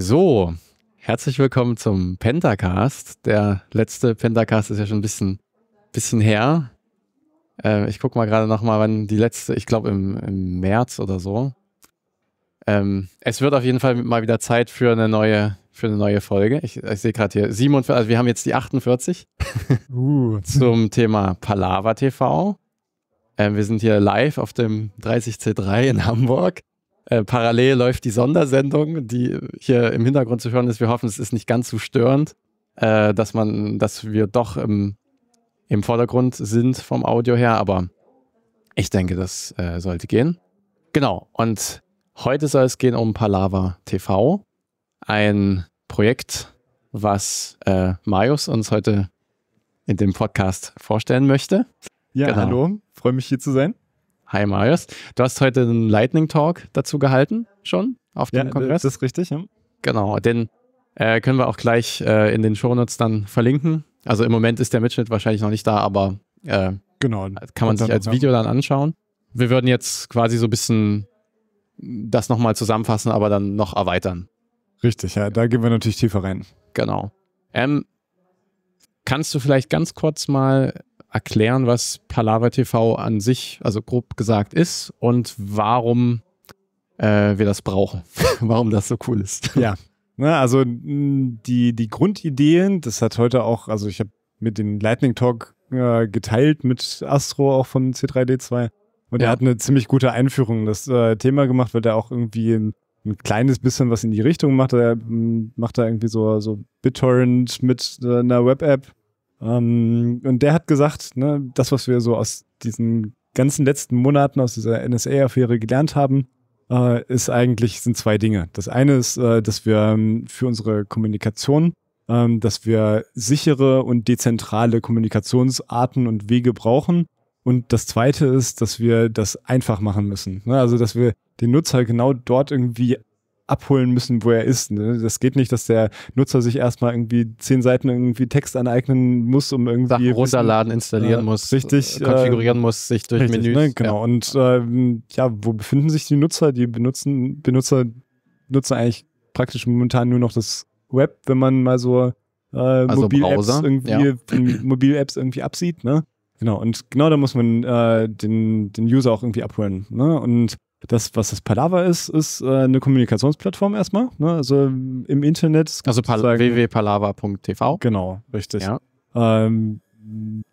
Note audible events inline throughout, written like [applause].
So, herzlich willkommen zum Pentacast. Der letzte Pentacast ist ja schon ein bisschen, bisschen her. Äh, ich gucke mal gerade nochmal, wann die letzte, ich glaube im, im, März oder so. Ähm, es wird auf jeden Fall mal wieder Zeit für eine neue, für eine neue Folge. Ich, ich sehe gerade hier 47, also wir haben jetzt die 48 uh. [laughs] zum Thema Palava TV. Äh, wir sind hier live auf dem 30C3 in Hamburg. Äh, parallel läuft die Sondersendung, die hier im Hintergrund zu hören ist. Wir hoffen, es ist nicht ganz so störend, äh, dass man, dass wir doch im, im Vordergrund sind vom Audio her, aber ich denke, das äh, sollte gehen. Genau, und heute soll es gehen um Palava TV, ein Projekt, was äh, Marius uns heute in dem Podcast vorstellen möchte. Ja, genau. hallo, freue mich hier zu sein. Hi Marius. Du hast heute einen Lightning Talk dazu gehalten, schon auf dem ja, Kongress. Das ist richtig, ja. Genau, den äh, können wir auch gleich äh, in den Shownotes dann verlinken. Also im Moment ist der Mitschnitt wahrscheinlich noch nicht da, aber äh, genau. kann man sich als Video dann anschauen. Wir würden jetzt quasi so ein bisschen das nochmal zusammenfassen, aber dann noch erweitern. Richtig, ja, da gehen wir natürlich tiefer rein. Genau. Ähm, kannst du vielleicht ganz kurz mal erklären, was Palava TV an sich, also grob gesagt, ist und warum äh, wir das brauchen, [laughs] warum das so cool ist. Ja. Na, also die, die Grundideen, das hat heute auch, also ich habe mit dem Lightning Talk äh, geteilt mit Astro auch von C3D2 und ja. er hat eine ziemlich gute Einführung in das äh, Thema gemacht, weil er auch irgendwie ein, ein, kleines bisschen was in die Richtung macht. Er macht da irgendwie so, so BitTorrent mit einer Web-App ähm, und der hat gesagt, ne, das, was wir so aus diesen ganzen letzten Monaten aus dieser NSA-Affäre gelernt haben, äh, ist eigentlich, sind zwei Dinge. Das eine ist, äh, dass wir ähm, für unsere Kommunikation, ähm, dass wir sichere und dezentrale Kommunikationsarten und Wege brauchen. Und das zweite ist, dass wir das einfach machen müssen. Ne? Also, dass wir den Nutzer genau dort irgendwie abholen müssen, wo er ist. Ne? Das geht nicht, dass der Nutzer sich erstmal irgendwie zehn Seiten irgendwie Text aneignen muss, um irgendwie Sachen runterladen, wissen, installieren äh, muss, richtig äh, konfigurieren äh, muss, sich durch richtig, Menüs. Ne? Genau. Ja. Und ähm, ja, wo befinden sich die Nutzer? Die benutzen Benutzer nutzen eigentlich praktisch momentan nur noch das Web, wenn man mal so äh, also Mobil-Apps irgendwie, ja. Mobil-Apps irgendwie absieht. Ne? Genau, und genau da muss man äh, den, den User auch irgendwie abholen. Ne? Und das, was das Palava ist, ist äh, eine Kommunikationsplattform erstmal. Ne? Also im Internet. Also www.palava.tv. Genau, richtig. Ja. Ähm,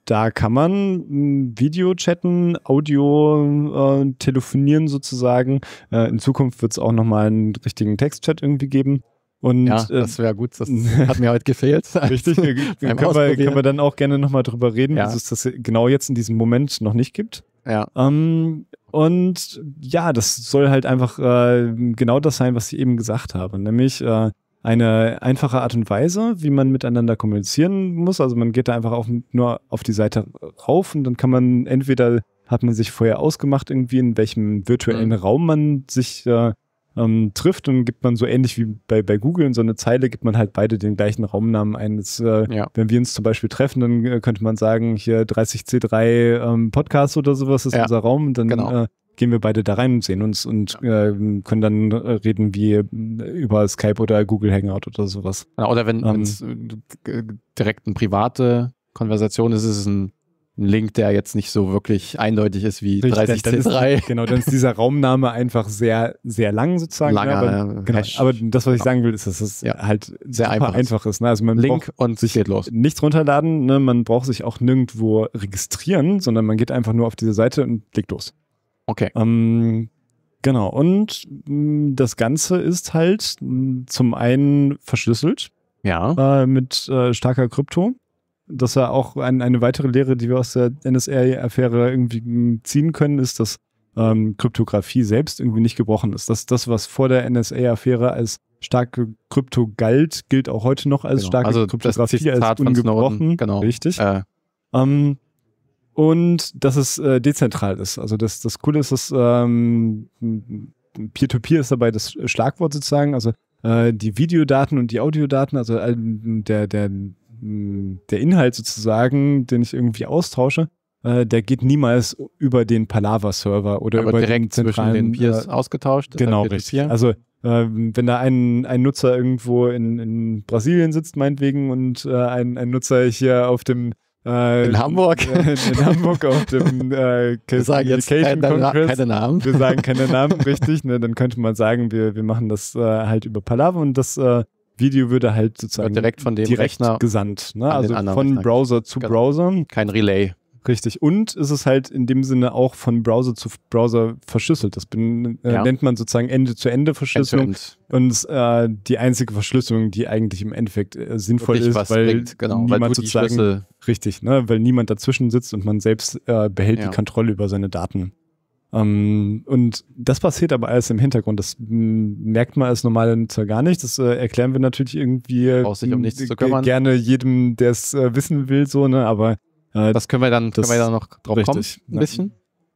da kann man hm, Video chatten, Audio äh, telefonieren sozusagen. Äh, in Zukunft wird es auch nochmal einen richtigen Textchat irgendwie geben. Und, ja, ähm, das wäre gut. Das [laughs] hat mir heute gefehlt. Richtig, [laughs] können wir, können wir dann auch gerne nochmal drüber reden, ja. dass es das genau jetzt in diesem Moment noch nicht gibt. Ja. Ähm, und ja, das soll halt einfach äh, genau das sein, was ich eben gesagt habe, nämlich äh, eine einfache Art und Weise, wie man miteinander kommunizieren muss. Also man geht da einfach auf, nur auf die Seite rauf und dann kann man entweder hat man sich vorher ausgemacht irgendwie in welchem virtuellen mhm. Raum man sich äh, ähm, trifft, und gibt man so ähnlich wie bei, bei Google in so eine Zeile, gibt man halt beide den gleichen Raumnamen ein. Jetzt, äh, ja. Wenn wir uns zum Beispiel treffen, dann äh, könnte man sagen, hier 30C3 ähm, Podcast oder sowas ist ja. unser Raum. Und dann genau. äh, gehen wir beide da rein und sehen uns und äh, können dann äh, reden wie äh, über Skype oder Google Hangout oder sowas. Genau, oder wenn ähm, äh, direkt eine private Konversation ist, ist es ein ein Link, der jetzt nicht so wirklich eindeutig ist wie 30 genau, dann ist dieser Raumname einfach sehr, sehr lang sozusagen. Ne? Langer, aber, ne? genau, aber das, was ich sagen will, ist, dass es ja, halt sehr einfach, einfach ist. Ne? Also man Link und sich geht los. Nichts runterladen, ne? man braucht sich auch nirgendwo registrieren, sondern man geht einfach nur auf diese Seite und legt los. Okay. Ähm, genau, und mm, das Ganze ist halt mm, zum einen verschlüsselt. Ja. Äh, mit äh, starker Krypto. Das war auch ein, eine weitere Lehre, die wir aus der NSA-Affäre irgendwie hm, ziehen können, ist, dass ähm, Kryptographie selbst irgendwie nicht gebrochen ist. Dass das, was vor der NSA-Affäre als starke Krypto galt, gilt auch heute noch als genau. starke also Kryptographie, Zitat als ungebrochen. Snowden, genau. Richtig. Äh. Ähm, und dass es äh, dezentral ist. Also das, das Coole ist, dass ähm, Peer-to-Peer -peer ist dabei das Schlagwort sozusagen. Also äh, die Videodaten und die Audiodaten, also äh, der, der, der Inhalt sozusagen, den ich irgendwie austausche, äh, der geht niemals über den Palaver-Server oder Aber über direkt den zentralen zwischen den Peers äh, ausgetauscht. Genau, richtig. Also ähm, wenn da ein, ein Nutzer irgendwo in, in Brasilien sitzt, meinetwegen, und äh, ein, ein Nutzer hier auf dem äh, in Hamburg. [laughs] Äh, in, Hamburg auf dem äh, [laughs] wir sagen jetzt keine, keine, Namen. Wir sagen keine Namen, [laughs] richtig. Ne? Dann könnte man sagen, wir, wir machen das äh, halt über Palaver und das äh, Video würde halt sozusagen Wird direkt von dem direkt Rechner gesandt, ne? also von Rechner. Browser zu genau. Browser. Kein Relay. Richtig. Und ist es halt in dem Sinne auch von Browser zu Browser verschlüsselt. Das bin, äh, ja. nennt man sozusagen Ende-zu-Ende-Verschlüsselung. End Und äh, die einzige Verschlüsselung, die eigentlich im Endeffekt äh, sinnvoll ist, ist, weil bringt, genau, niemand weil sozusagen richtig, ne, weil niemand dazwischen sitzt und man selbst äh, behält ja. die Kontrolle über seine Daten. Ähm, und das passiert aber alles im Hintergrund. Das merkt man als normale Nutzer gar nicht. Das äh, erklären wir natürlich irgendwie um gerne jedem, der es äh, wissen will, so, ne? Aber äh, das können wir dann, das können wir dann noch drauf richtig, kommen. Ein bisschen.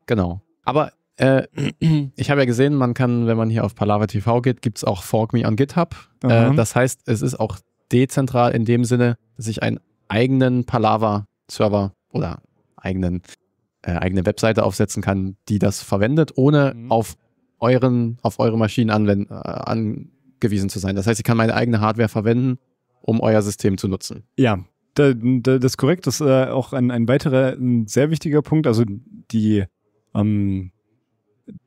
Genau. Aber äh, [clears throat] ich habe ja gesehen, man kann, wenn man hier auf Palava TV geht, gibt es auch Fork Me on GitHub. Mhm. das heißt, es ist auch dezentral in dem Sinne, dass ich einen eigenen palava server oder eigenen äh, eigene Webseite aufsetzen kann, die das verwendet, ohne mhm. auf euren, auf eure Maschinen anwenden, äh, angewiesen zu sein. Das heißt, ich kann meine eigene Hardware verwenden, um euer System zu nutzen. Ja, das ist korrekt. Das ist äh, auch ein, ein weiterer ein sehr wichtiger Punkt. Also die ähm,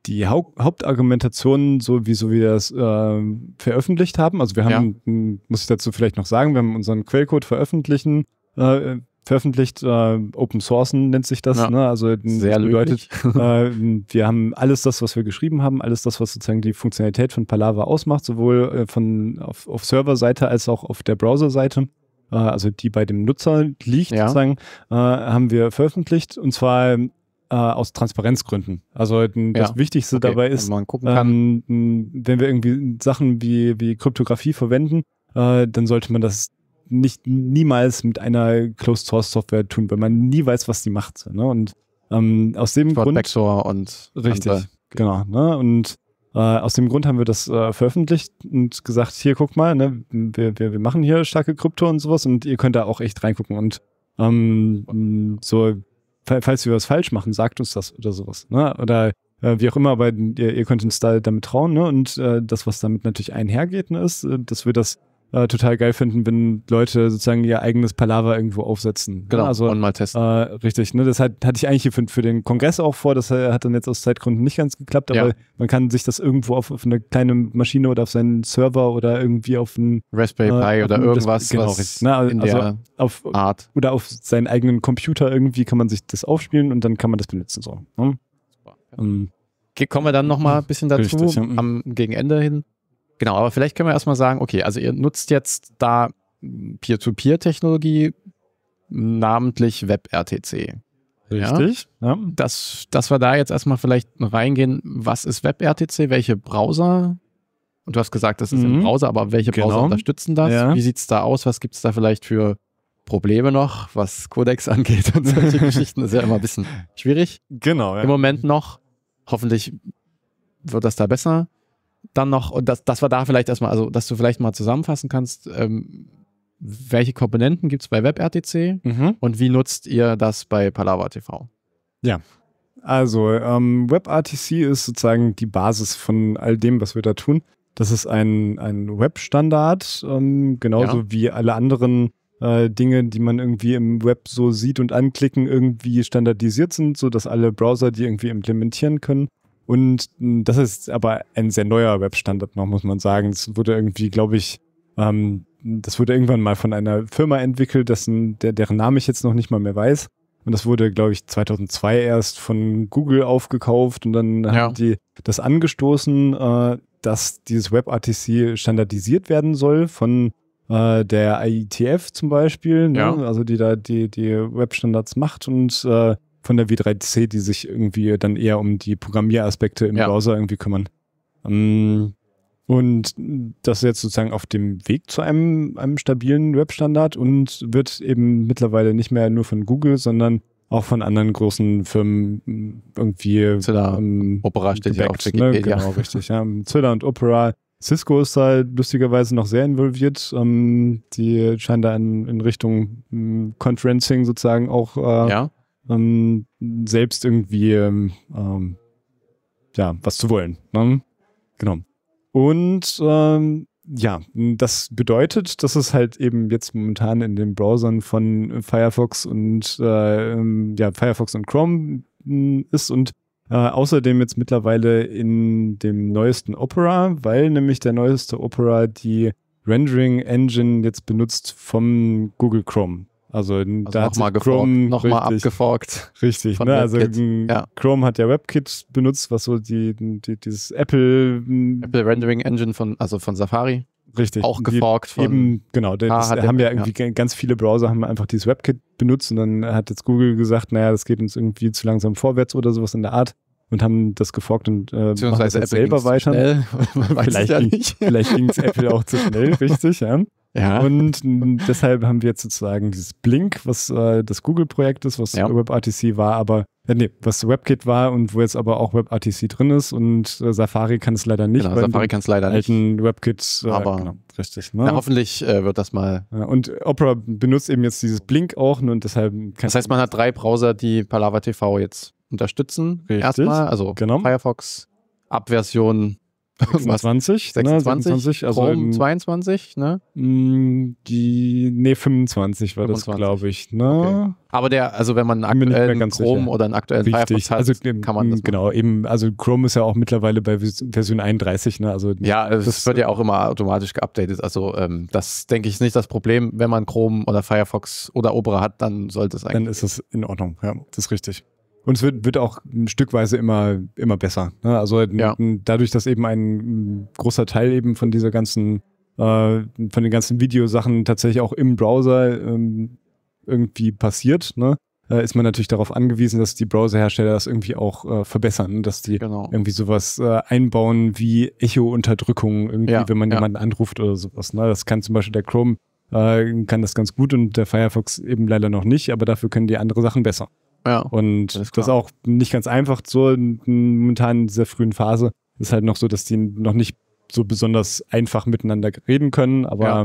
die Hau Hauptargumentation, so wie, so wie wir das äh, veröffentlicht haben. Also wir haben, ja. muss ich dazu vielleicht noch sagen, wir haben unseren Quellcode veröffentlichen, äh, veröffentlicht, äh, Open Sourcen nennt sich das. Ja, ne? Also sehr bedeutet, [laughs] äh, wir haben alles das, was wir geschrieben haben, alles das, was sozusagen die Funktionalität von Palava ausmacht, sowohl äh, von auf, auf Serverseite als auch auf der Browserseite äh, also die bei dem Nutzer liegt, ja. sozusagen, äh, haben wir veröffentlicht und zwar äh, aus Transparenzgründen. Also äh, das ja. Wichtigste okay. dabei ist, ähm, wenn wir irgendwie Sachen wie, wie Kryptographie verwenden, äh, dann sollte man das nicht niemals mit einer Closed Source Software tun, weil man nie weiß, was die macht. Ne? Und ähm, aus dem Grund Backdoor und richtig, andere. genau. Ne? Und äh, aus dem Grund haben wir das äh, veröffentlicht und gesagt, hier guck mal, ne, wir, wir, wir machen hier starke Krypto und sowas und ihr könnt da auch echt reingucken und ähm, so, falls wir was falsch machen, sagt uns das oder sowas. Ne? Oder äh, wie auch immer, aber ihr, ihr könnt uns da damit trauen ne? und äh, das, was damit natürlich einhergeht, ne, ist, äh, dass wir das äh, total geil finden, wenn Leute sozusagen ihr eigenes Palaver irgendwo aufsetzen. Ne? Genau, also, und mal testen. Äh, richtig, ne? das hat, hatte ich eigentlich hier für, für, den Kongress auch vor, das äh, hat dann jetzt aus Zeitgründen nicht ganz geklappt, aber ja. man kann sich das irgendwo auf, auf, eine kleine Maschine oder auf seinen Server oder irgendwie auf einen Raspberry äh, Pi oder irgendwas, genau, was ne? also in also der auf, Art. Oder auf seinen eigenen Computer irgendwie kann man sich das aufspielen und dann kann man das benutzen. So. Ne? Super. Um, ähm, kommen wir dann nochmal ein bisschen dazu, Richtig, ja. am, gegen Ende hin. Genau, aber vielleicht können wir erstmal sagen, okay, also ihr nutzt jetzt da Peer-to-Peer-Technologie, namentlich WebRTC. Richtig. Ja? ja. Das, dass wir da jetzt erstmal vielleicht reingehen, was ist WebRTC, welche Browser? Und du hast gesagt, das ist mhm. im Browser, aber welche genau. Browser unterstützen das? Ja. Wie sieht es da aus? Was gibt es da vielleicht für Probleme noch, was Codex [laughs] angeht und solche Geschichten? Ist ja immer ein bisschen schwierig. Genau. Ja. Im Moment noch. Hoffentlich wird das da besser dann noch, und das, das war da vielleicht erstmal, also dass du vielleicht mal zusammenfassen kannst, ähm, welche Komponenten gibt es bei WebRTC mhm. und wie nutzt ihr das bei Palava TV? Ja. Also, ähm, WebRTC ist sozusagen die Basis von all dem, was wir da tun. Das ist ein, ein Web-Standard, ähm, genauso ja. wie alle anderen äh, Dinge, die man irgendwie im Web so sieht und anklicken, irgendwie standardisiert sind, sodass alle Browser die irgendwie implementieren können. Und hm, das ist aber ein sehr neuer Webstandard noch, muss man sagen. Es wurde irgendwie, glaube ich, ähm, das wurde irgendwann mal von einer Firma entwickelt, dessen, der, deren Name ich jetzt noch nicht mal mehr weiß. Und das wurde, glaube ich, 2002 erst von Google aufgekauft und dann ja. haben die das angestoßen, äh, dass dieses WebRTC standardisiert werden soll von äh, der IETF zum Beispiel, ne? ja. also die da die, die Webstandards macht und äh, von der W3C, die sich irgendwie dann eher um die Programmieraspekte im ja. Browser irgendwie kümmern. Ähm, und das ist jetzt sozusagen auf dem Weg zu einem, einem stabilen Webstandard und wird eben mittlerweile nicht mehr nur von Google, sondern auch von anderen großen Firmen irgendwie. Zilla, ähm, Opera steht ja auf ne? Wikipedia. Ne? Genau, richtig. Ja. Zilla und Opera. Cisco ist da lustigerweise noch sehr involviert. Ähm, die scheinen da in, in Richtung ähm, Conferencing sozusagen auch äh, ja ähm, selbst irgendwie ähm, ähm, ja, was zu wollen. Ne? Genau. Und ähm, ja, das bedeutet, dass es halt eben jetzt momentan in den Browsern von Firefox und äh, ähm, ja, Firefox und Chrome äh, ist und äh, außerdem jetzt mittlerweile in dem neuesten Opera, weil nämlich der neueste Opera die Rendering Engine jetzt benutzt vom Google Chrome. Also, also da hat Chrome nochmal abgeforkt. Richtig, ne? also ja. Chrome hat ja WebKit benutzt, was so die, die dieses Apple Apple Rendering Engine von also von Safari. Richtig. Auch geforkt von. Eben, genau. Das, ah, haben ja irgendwie ja. ganz viele Browser haben einfach dieses WebKit benutzt und dann hat jetzt Google gesagt, naja, das geht uns irgendwie zu langsam vorwärts oder sowas in der Art und haben das geforkt und äh, machen das selber weiter. Schnell, [laughs] vielleicht, ja vielleicht ging es Apple auch zu schnell, [laughs] richtig, ja. Ja. Und deshalb haben wir jetzt sozusagen dieses Blink, was äh, das Google-Projekt ist, was ja. WebRTC war, aber äh, nee, was WebKit war und wo jetzt aber auch WebRTC drin ist und äh, Safari kann es leider nicht. Genau, Safari kann es leider nicht. WebKit, äh, aber genau, richtig. Ne? Na, hoffentlich äh, wird das mal. Ja, und Opera benutzt eben jetzt dieses Blink auch ne, und deshalb. Kann das heißt, man hat drei Browser, die Palava TV jetzt unterstützen. Richtig. Erstmal, also genau. Firefox, Version 26, 26, ne, 27, also Chrome in, 22, ne? Mm, die, nee, 25 war 25. das, glaube ich, ne? Okay. Aber der, also wenn man einen aktuellen Chrome sicher. oder einen aktuellen Richtig. Firefox hat, also, ähm, kann man das Genau, machen. eben, also Chrome ist ja auch mittlerweile bei Version 31, ne? Also ja, das, das wird ja auch immer automatisch geupdatet, also ähm, das, denke ich, ist nicht das Problem. Wenn man Chrome oder Firefox oder Opera hat, dann sollte es eigentlich... Dann ist es in Ordnung, ja, das ist richtig. Und es wird, wird auch stückweise immer, immer besser. Ne? Also halt ja. dadurch, dass eben ein mm, großer Teil eben von dieser ganzen, äh, von den ganzen Videosachen tatsächlich auch im Browser ähm, irgendwie passiert, ne? Äh, ist man natürlich darauf angewiesen, dass die Browserhersteller das irgendwie auch äh, verbessern, ne? dass die genau. irgendwie sowas äh, einbauen wie Echo-Unterdrückung, irgendwie, ja, wenn man ja. jemanden anruft oder sowas. Ne? Das kann zum Beispiel der Chrome äh, kann das ganz gut und der Firefox eben leider noch nicht, aber dafür können die andere Sachen besser. Ja, und das ist auch nicht ganz einfach so momentan in dieser frühen Phase. Ist halt noch so, dass die noch nicht so besonders einfach miteinander reden können, aber ja.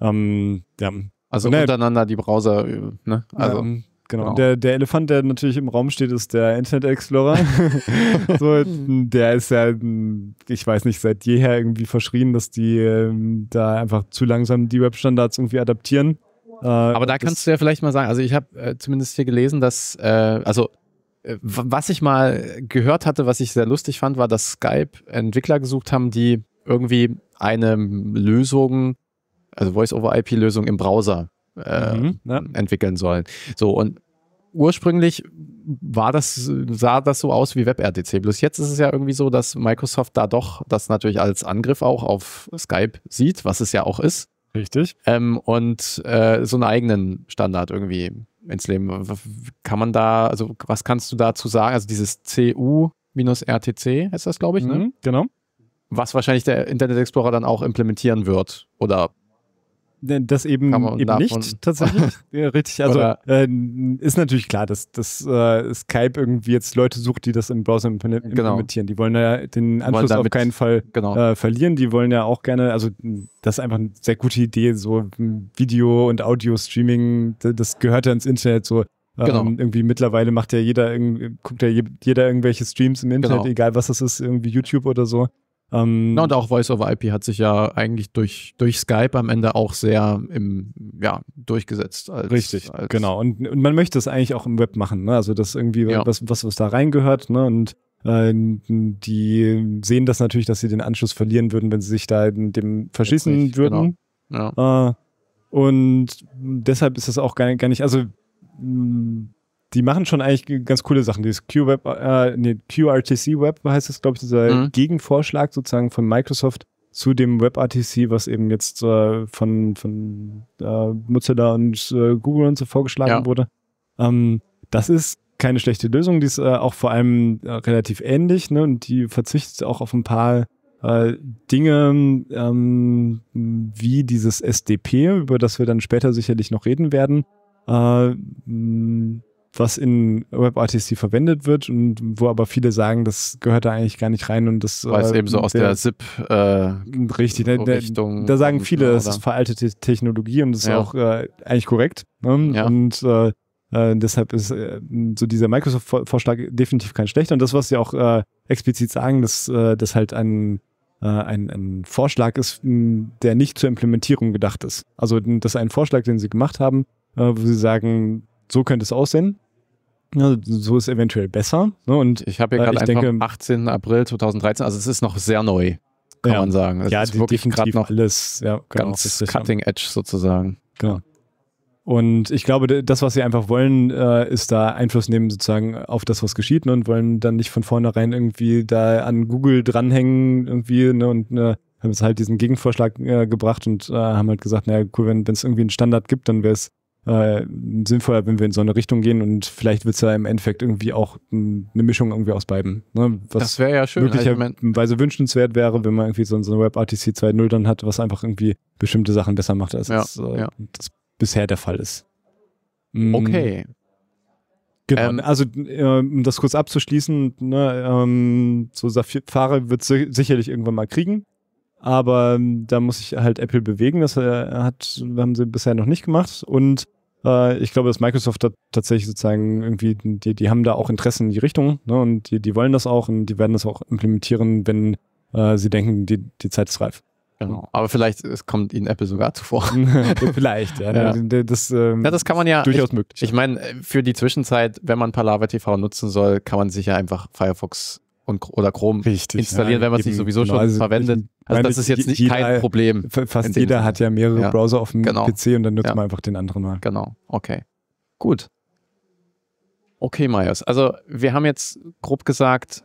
Ähm, ja. Also ne, untereinander die Browser, äh, ne? Also. Ja, ähm, genau. genau. Der, der Elefant, der natürlich im Raum steht, ist der Internet Explorer. [laughs] so, der ist ja, ich weiß nicht, seit jeher irgendwie verschrien, dass die ähm, da einfach zu langsam die Webstandards irgendwie adaptieren. Äh, Aber da kannst du ja vielleicht mal sagen, also ich habe äh, zumindest hier gelesen, dass, äh, also äh, was ich mal gehört hatte, was ich sehr lustig fand, war, dass Skype Entwickler gesucht haben, die irgendwie eine Lösung, also Voice-over-IP-Lösung im Browser äh, mhm, ja. entwickeln sollen. So, und ursprünglich war das, sah das so aus wie WebRTC. Bloß jetzt ist es ja irgendwie so, dass Microsoft da doch das natürlich als Angriff auch auf Skype sieht, was es ja auch ist. Richtig. Ähm, und äh, so einen eigenen Standard irgendwie ins Leben. Kann man da, also was kannst du dazu sagen? Also dieses CU-RTC heißt das, glaube ich, ne? mhm, ne? Genau. Was wahrscheinlich der Internet Explorer dann auch implementieren wird oder das eben, eben nicht tatsächlich. [laughs] richtig. Also äh, ist natürlich klar, dass, dass äh, Skype irgendwie jetzt Leute sucht, die das im Browser genau. implementieren. Genau. Die wollen ja den Anschluss damit, auf keinen Fall genau. äh, verlieren. Die wollen ja auch gerne, also das ist einfach eine sehr gute Idee, so Video und Audio-Streaming, das gehört ja ins Internet so. Ähm, genau. Ähm, irgendwie mittlerweile macht ja jeder, guckt ja jeder irgendwelche Streams im Internet, genau. egal was das ist, irgendwie YouTube oder so. Ähm, ja, und auch Voice over IP hat sich ja eigentlich durch, durch Skype am Ende auch sehr im, ja, durchgesetzt. Als, richtig, als genau. Und, und man möchte es eigentlich auch im Web machen. Ne? Also das irgendwie ja. was, was, was da reingehört. Ne? Und äh, die sehen das natürlich, dass sie den Anschluss verlieren würden, wenn sie sich da dem verschließen nicht, würden. Genau. Ja. Äh, und deshalb ist das auch gar, nicht, also die machen schon eigentlich ganz coole Sachen. Dieses Q-Web, äh, nee, QRTC-Web heißt es, glaube ich, dieser mhm. Gegenvorschlag sozusagen von Microsoft zu dem WebRTC, was eben jetzt äh, von, von äh, Mozilla und äh, Google und so vorgeschlagen ja. wurde. Ähm, das ist keine schlechte Lösung, die ist äh, auch vor allem äh, relativ ähnlich ne? und die verzichtet auch auf ein paar äh, Dinge ähm, wie dieses SDP, über das wir dann später sicherlich noch reden werden was in WebRTC verwendet wird und wo aber viele sagen, das gehört da eigentlich gar nicht rein und das weil es äh, eben so aus der, der ZIP äh, richtig ne, ne, Richtung da sagen viele, genau das ist veraltete Technologie und das ist auch äh, eigentlich korrekt ne? ja. und äh, äh, deshalb ist äh, so dieser Microsoft-Vorschlag definitiv kein schlechter und das, was sie auch äh, explizit sagen, dass äh, das halt ein äh, ein, ein, Vorschlag ist, der nicht zur Implementierung gedacht ist. Also das ist ein Vorschlag, den sie gemacht haben, äh, wo sie sagen, so könnte es aussehen. Ja, ne, so ist eventuell besser. Ne? Und ich habe ja äh, gerade äh, denke, 18. April 2013, also es ist noch sehr neu, kann ja, man sagen. Es ja, ist wirklich gerade noch alles ja, genau, ganz richtig, cutting edge sozusagen. Genau. Und ich glaube, das, was sie einfach wollen, äh, ist da Einfluss nehmen sozusagen auf das, was geschieht ne? und wollen dann nicht von vornherein irgendwie da an Google dranhängen irgendwie ne? und ne, haben jetzt halt diesen Gegenvorschlag äh, gebracht und äh, haben halt gesagt, naja, cool, wenn es irgendwie einen Standard gibt, dann wäre es äh, sinnvoller, wenn wir in so eine Richtung gehen und vielleicht wird es ja im Endeffekt irgendwie auch eine Mischung irgendwie aus beiden. Ne? Was das wäre ja schön. Also möglicherweise wünschenswert wäre, wenn man irgendwie so, so eine WebRTC 2.0 dann hat, was einfach irgendwie bestimmte Sachen besser macht, als ja, das, äh, ja. das bisher der Fall ist. Mhm. Okay. Genau, ähm, also äh, um das kurz abzuschließen, ne, ähm, so Safari wird sicherlich irgendwann mal kriegen. Aber ähm, da muss ich halt Apple bewegen. Das äh, hat, haben sie bisher noch nicht gemacht. Und äh, ich glaube, dass Microsoft da tatsächlich sozusagen irgendwie, die, die haben da auch Interessen in die Richtung ne? und die, die wollen das auch und die werden das auch implementieren, wenn äh, sie denken, die, die Zeit ist reif. Genau. Aber vielleicht es kommt Ihnen Apple sogar zuvor. [laughs] vielleicht, ja. [laughs] ja. Also, das, ähm, ja, das kann man ja durchaus ich, möglich. Ich meine, für die Zwischenzeit, wenn man Palava TV nutzen soll, kann man sich ja einfach Firefox und, oder Chrome Richtig, installieren, ja, wenn man es nicht sowieso genau, schon also verwendet. Also das ist jetzt nicht jeder, kein Problem. Fast jeder Sinne. hat ja mehrere ja. Browser auf dem genau. PC und dann nutzt ja. man einfach den anderen mal. Genau, okay. Gut. Okay, Marius. Also wir haben jetzt grob gesagt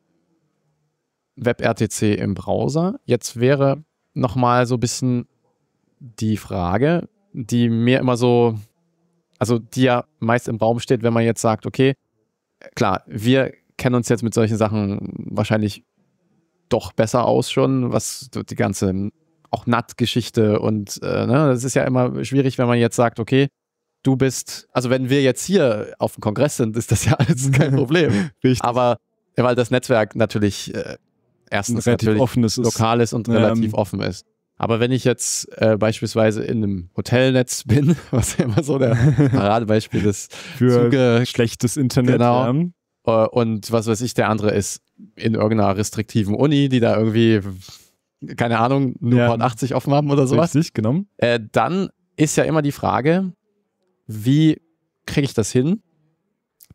WebRTC im Browser. Jetzt wäre nochmal so ein bisschen die Frage, die mir immer so, also die ja meist im Raum steht, wenn man jetzt sagt, okay, klar, wir kennen uns jetzt mit solchen Sachen wahrscheinlich doch besser aus schon, was die ganze auch NAT-Geschichte und äh, ne, das ist ja immer schwierig, wenn man jetzt sagt, okay, du bist, also wenn wir jetzt hier auf dem Kongress sind, ist das ja alles kein [laughs] Problem. Aber weil das Netzwerk natürlich äh, erstens relativ natürlich lokal ist und ähm, relativ offen ist. Aber wenn ich jetzt äh, beispielsweise in einem Hotelnetz bin, [laughs] was ja immer so der [laughs] Paradebeispiel ist, für Zuge, schlechtes Internet, genau, äh, und was weiß ich, der andere ist in irgendeiner restriktiven Uni, die da irgendwie, keine Ahnung, nur ja. 80 offen haben oder sowas. Richtig, genommen. Äh, dann ist ja immer die Frage, wie kriege ich das hin,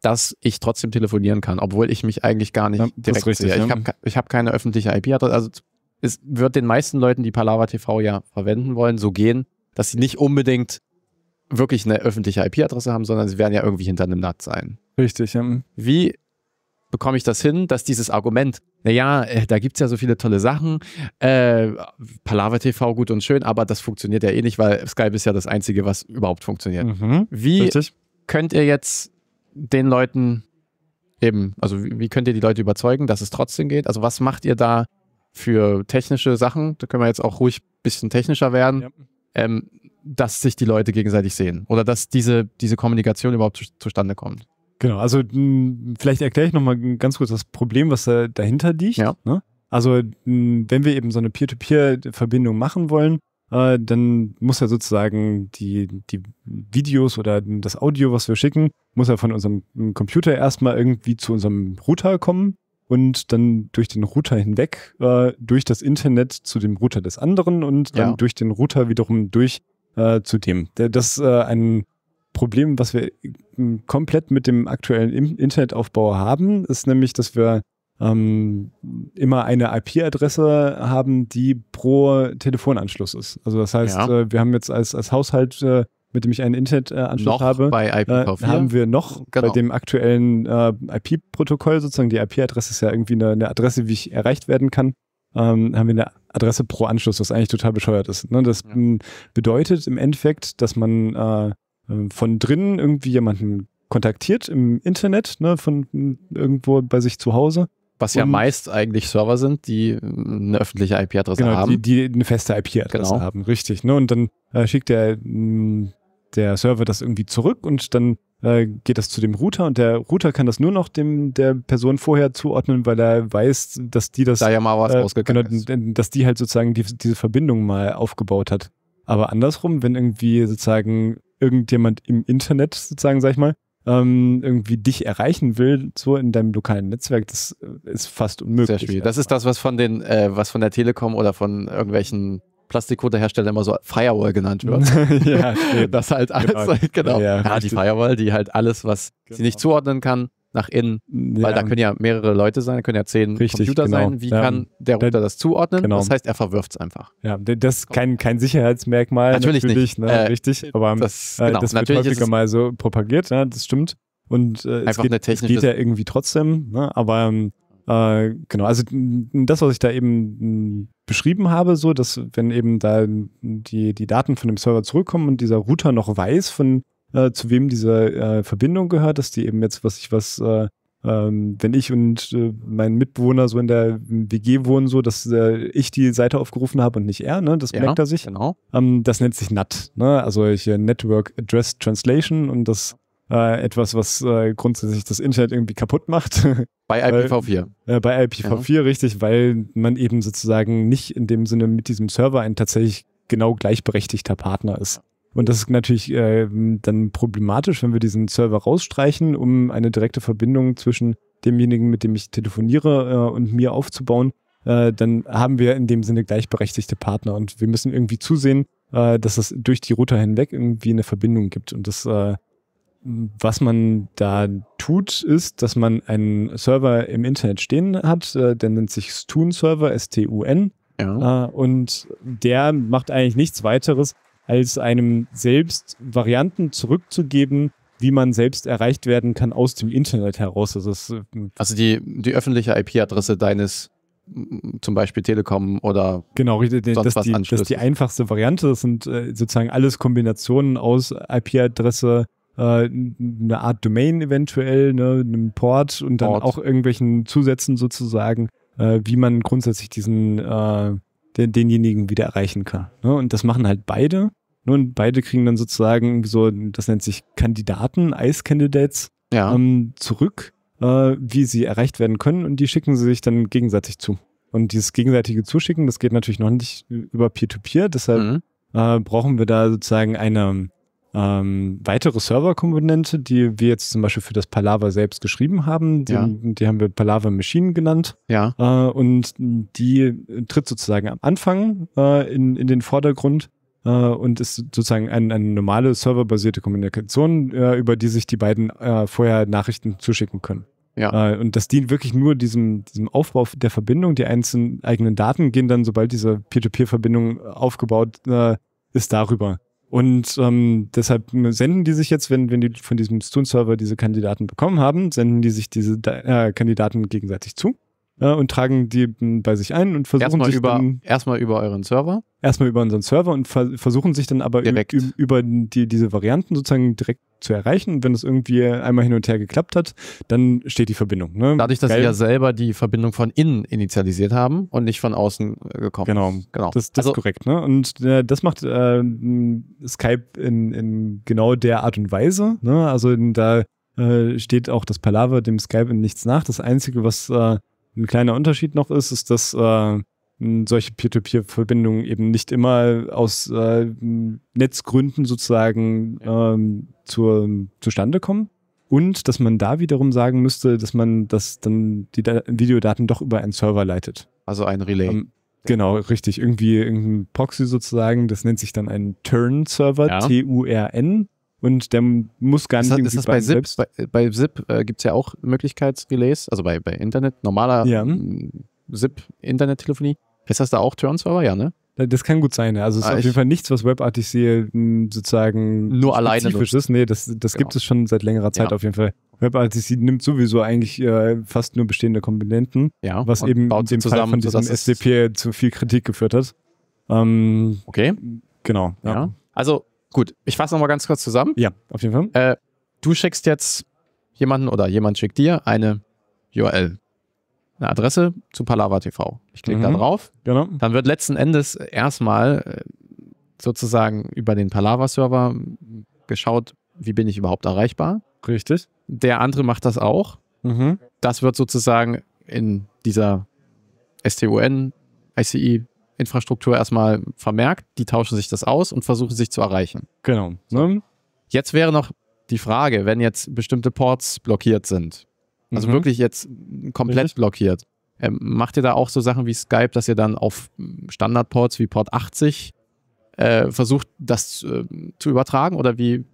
dass ich trotzdem telefonieren kann, obwohl ich mich eigentlich gar nicht ja, direkt richtig, sehe. Ich habe hab keine öffentliche IP-Adresse. Also es wird den meisten Leuten, die Palava TV ja verwenden wollen, so gehen, dass sie nicht unbedingt wirklich eine öffentliche IP-Adresse haben, sondern sie werden ja irgendwie hinter einem NAT sein. Richtig. Ja. Wie bekomme ich das hin, dass dieses Argument, naja, äh, da gibt es ja so viele tolle Sachen, äh, Palaver TV gut und schön, aber das funktioniert ja eh nicht, weil Skype ist ja das Einzige, was überhaupt funktioniert. Mhm. Wie Richtig. könnt ihr jetzt den Leuten eben, also wie, wie könnt ihr die Leute überzeugen, dass es trotzdem geht? Also was macht ihr da für technische Sachen? Da können wir jetzt auch ruhig ein bisschen technischer werden. Ja. Ähm, dass sich die Leute gegenseitig sehen oder dass diese, diese Kommunikation überhaupt zu, zustande kommt. Genau, also hm, vielleicht erkläre ich nochmal ganz kurz das Problem, was da dahinter liegt. Ja. Ne? Also hm, wenn wir eben so eine Peer-to-Peer-Verbindung machen wollen, äh, dann muss ja sozusagen die, die Videos oder das Audio, was wir schicken, muss ja von unserem Computer erstmal irgendwie zu unserem Router kommen und dann durch den Router hinweg, äh, durch das Internet zu dem Router des anderen und dann ja. durch den Router wiederum durch äh, zu dem. Das ist äh, ein Problem, was wir hm, komplett mit dem aktuellen Internetaufbau haben, ist nämlich, dass wir ähm, immer eine IP-Adresse haben, die pro Telefonanschluss ist. Also das heißt, ja. Äh, wir haben jetzt als, als Haushalt, äh, mit dem ich einen Internetanschluss habe, äh, haben wir noch genau. bei dem aktuellen äh, IP-Protokoll sozusagen, die IP-Adresse ist ja irgendwie eine, eine, Adresse, wie ich erreicht werden kann, ähm, haben wir eine Adresse pro Anschluss, was eigentlich total bescheuert ist. Ne? Das ja. Hm, bedeutet im Endeffekt, dass man ähm, von drinnen irgendwie jemanden kontaktiert im Internet, ne, von irgendwo bei sich zu Hause. Was ja meist eigentlich Server sind, die äh, eine öffentliche IP-Adresse genau, haben. Die, die eine feste IP-Adresse genau. haben, richtig. Ne? Und dann äh, schickt der, hm, der Server das irgendwie zurück und dann äh, geht das zu dem Router und der Router kann das nur noch dem der Person vorher zuordnen, weil er weiß, dass die das. Da ja mal was äh, genau, Dass die halt sozusagen die, diese Verbindung mal aufgebaut hat. Aber andersrum, wenn irgendwie sozusagen irgendjemand im Internet sozusagen, sag ich mal, ähm, irgendwie dich erreichen will, so in deinem lokalen Netzwerk, das äh, ist fast unmöglich. Sehr schwierig. Das ist das, was von den, äh, was von der Telekom oder von irgendwelchen Plastikkoterhersteller immer so Firewall genannt wird. [laughs] ja, das halt alles, genau. [laughs] genau. Ja, ja, die Firewall, die halt alles, was genau. sie nicht genau. zuordnen kann, nach innen, weil ja. da können ja mehrere Leute sein, da können ja zehn Richtig, Computer genau. sein. Wie ja. kann der Router das zuordnen? Genau. Das heißt, er verwirft es einfach. Ja, das ist kein, kein Sicherheitsmerkmal. Natürlich, natürlich nicht. Ne? Äh, Richtig, aber äh, das, genau. äh, das wird häufiger mal so propagiert, ne? das stimmt. Und äh, es, geht, es, geht, ja irgendwie trotzdem, ne? aber ähm, äh, genau, also das, was ich da eben beschrieben habe, so dass wenn eben da die, die Daten von dem Server zurückkommen und dieser Router noch weiß von äh, zu wem diese äh, Verbindung gehört, dass die eben jetzt, was ich was, äh, ähm, wenn ich und äh, mein Mitbewohner so in der WG wohnen, so, dass äh, ich die Seite aufgerufen habe und nicht er, ne? Das ja, merkt er sich. Genau. Ähm, das nennt sich NAT, ne? Also ich, Network Address Translation und das äh, etwas, was äh, grundsätzlich das Internet irgendwie kaputt macht. [laughs] Bei IPv4. Äh, bei IPv4, ja. Genau. richtig, weil man eben sozusagen nicht in dem Sinne mit diesem Server ein tatsächlich genau gleichberechtigter Partner ist. Und das ist natürlich äh, dann problematisch, wenn wir diesen Server rausstreichen, um eine direkte Verbindung zwischen demjenigen, mit dem ich telefoniere äh, und mir aufzubauen. Äh, dann haben wir in dem Sinne gleichberechtigte Partner und wir müssen irgendwie zusehen, äh, dass es durch die Router hinweg irgendwie eine Verbindung gibt. Und das, äh, was man da tut, ist, dass man einen Server im Internet stehen hat, äh, der nennt sich Stun Server, S-T-U-N. Ja. Äh, und der macht eigentlich nichts weiteres, als einem selbst Varianten zurückzugeben, wie man selbst erreicht werden kann aus dem Internet heraus. Also, das, äh, also die, die öffentliche IP-Adresse deines mm, zum Beispiel Telekom oder genau sonst das, was die, das ist die einfachste Variante das sind äh, sozusagen alles Kombinationen aus IP-Adresse äh, eine Art Domain eventuell ne, einem Port und dann Port. auch irgendwelchen Zusätzen sozusagen äh, wie man grundsätzlich diesen äh, den, denjenigen wieder erreichen kann. Ne? Und das machen halt beide. Ne? Und beide kriegen dann sozusagen so, das nennt sich Kandidaten, Ice-Candidates, ja. ähm, zurück, äh, wie sie erreicht werden können und die schicken sie sich dann gegenseitig zu. Und dieses gegenseitige Zuschicken, das geht natürlich noch nicht über Peer-to-Peer, -Peer, deshalb mhm. äh, brauchen wir da sozusagen eine, ähm, weitere Serverkomponente, die wir jetzt zum Beispiel für das Palava selbst geschrieben haben, die, ja. die haben wir Palava Machine genannt. Ja. Äh, und die tritt sozusagen am Anfang äh, in, in den Vordergrund äh, und ist sozusagen ein, eine normale serverbasierte Kommunikation, äh, über die sich die beiden äh, vorher Nachrichten zuschicken können. Ja. und das dient wirklich nur diesem, diesem Aufbau der Verbindung. Die einzelnen eigenen Daten gehen dann, sobald diese Peer-to-Peer-Verbindung aufgebaut ist, darüber. Und ähm, deshalb senden die sich jetzt, wenn, wenn die von diesem Stoon-Server diese Kandidaten bekommen haben, senden die sich diese äh, Kandidaten gegenseitig zu ja, und tragen die bei sich ein und versuchen erstmal sich über, dann erstmal über euren Server erstmal über unseren Server und ver versuchen sich dann aber über die, diese Varianten sozusagen direkt zu erreichen. Und wenn das irgendwie einmal hin und her geklappt hat, dann steht die Verbindung. Ne? Dadurch, dass Geil. wir ja selber die Verbindung von innen initialisiert haben und nicht von außen äh, gekommen. Genau, genau. Das, das also, ist korrekt. Ne? Und äh, das macht äh, Skype in, in, genau der Art und Weise. Ne? Also in, da äh, steht auch das Palaver dem Skype in nichts nach. Das Einzige, was äh, ein kleiner Unterschied noch ist, ist, dass äh, solche Peer-to-Peer-Verbindungen eben nicht immer aus äh, Netzgründen sozusagen ähm, zur, zustande kommen. Und dass man da wiederum sagen müsste, dass man das dann die da Videodaten doch über einen Server leitet. Also ein Relay. Ähm, genau, richtig. Irgendwie irgendein Proxy sozusagen. Das nennt sich dann ein Turn-Server, ja. T-U-R-N und der muss gar nicht. Ist ist das bei ZIP? Selbst. Bei, bei ZIP äh, gibt es ja auch Möglichkeitsrelais, also bei, bei Internet, normaler ja. ZIP-Internettelefonie. Ist das da auch Turn-Server? Ja, ne? Das kann gut sein. Also es ist ah, auf jeden Fall nichts, was WebRTC sozusagen nur alleine nutzt. ist. Nee, das, das genau. gibt es schon seit längerer Zeit ja. auf jeden Fall. WebRTC nimmt sowieso eigentlich äh, fast nur bestehende Komponenten, ja, was eben baut dem zusammen, Fall von diesem SDP zu viel Kritik geführt hat. Ähm, okay. Genau. Ja. ja. Also Gut, ich fasse nochmal ganz kurz zusammen. Ja, auf jeden Fall. Äh, du schickst jetzt jemanden oder jemand schickt dir eine URL. Eine Adresse zu Palava TV. Ich klicke mhm. da drauf. Genau. Dann wird letzten Endes erstmal äh, sozusagen über den Palava-Server geschaut, wie bin ich überhaupt erreichbar. Richtig. Der andere macht das auch. Mhm. Das wird sozusagen in dieser STUN, ICI e Infrastruktur erstmal vermerkt, die tauschen sich das aus und versuchen sich zu erreichen. Genau. Ne? Jetzt wäre noch die Frage, wenn jetzt bestimmte Ports blockiert sind, also mhm. wirklich jetzt komplett Richtig. blockiert, ähm, macht ihr da auch so Sachen wie Skype, dass ihr dann auf Standardports wie Port 80 äh, versucht, das äh, zu übertragen oder wie,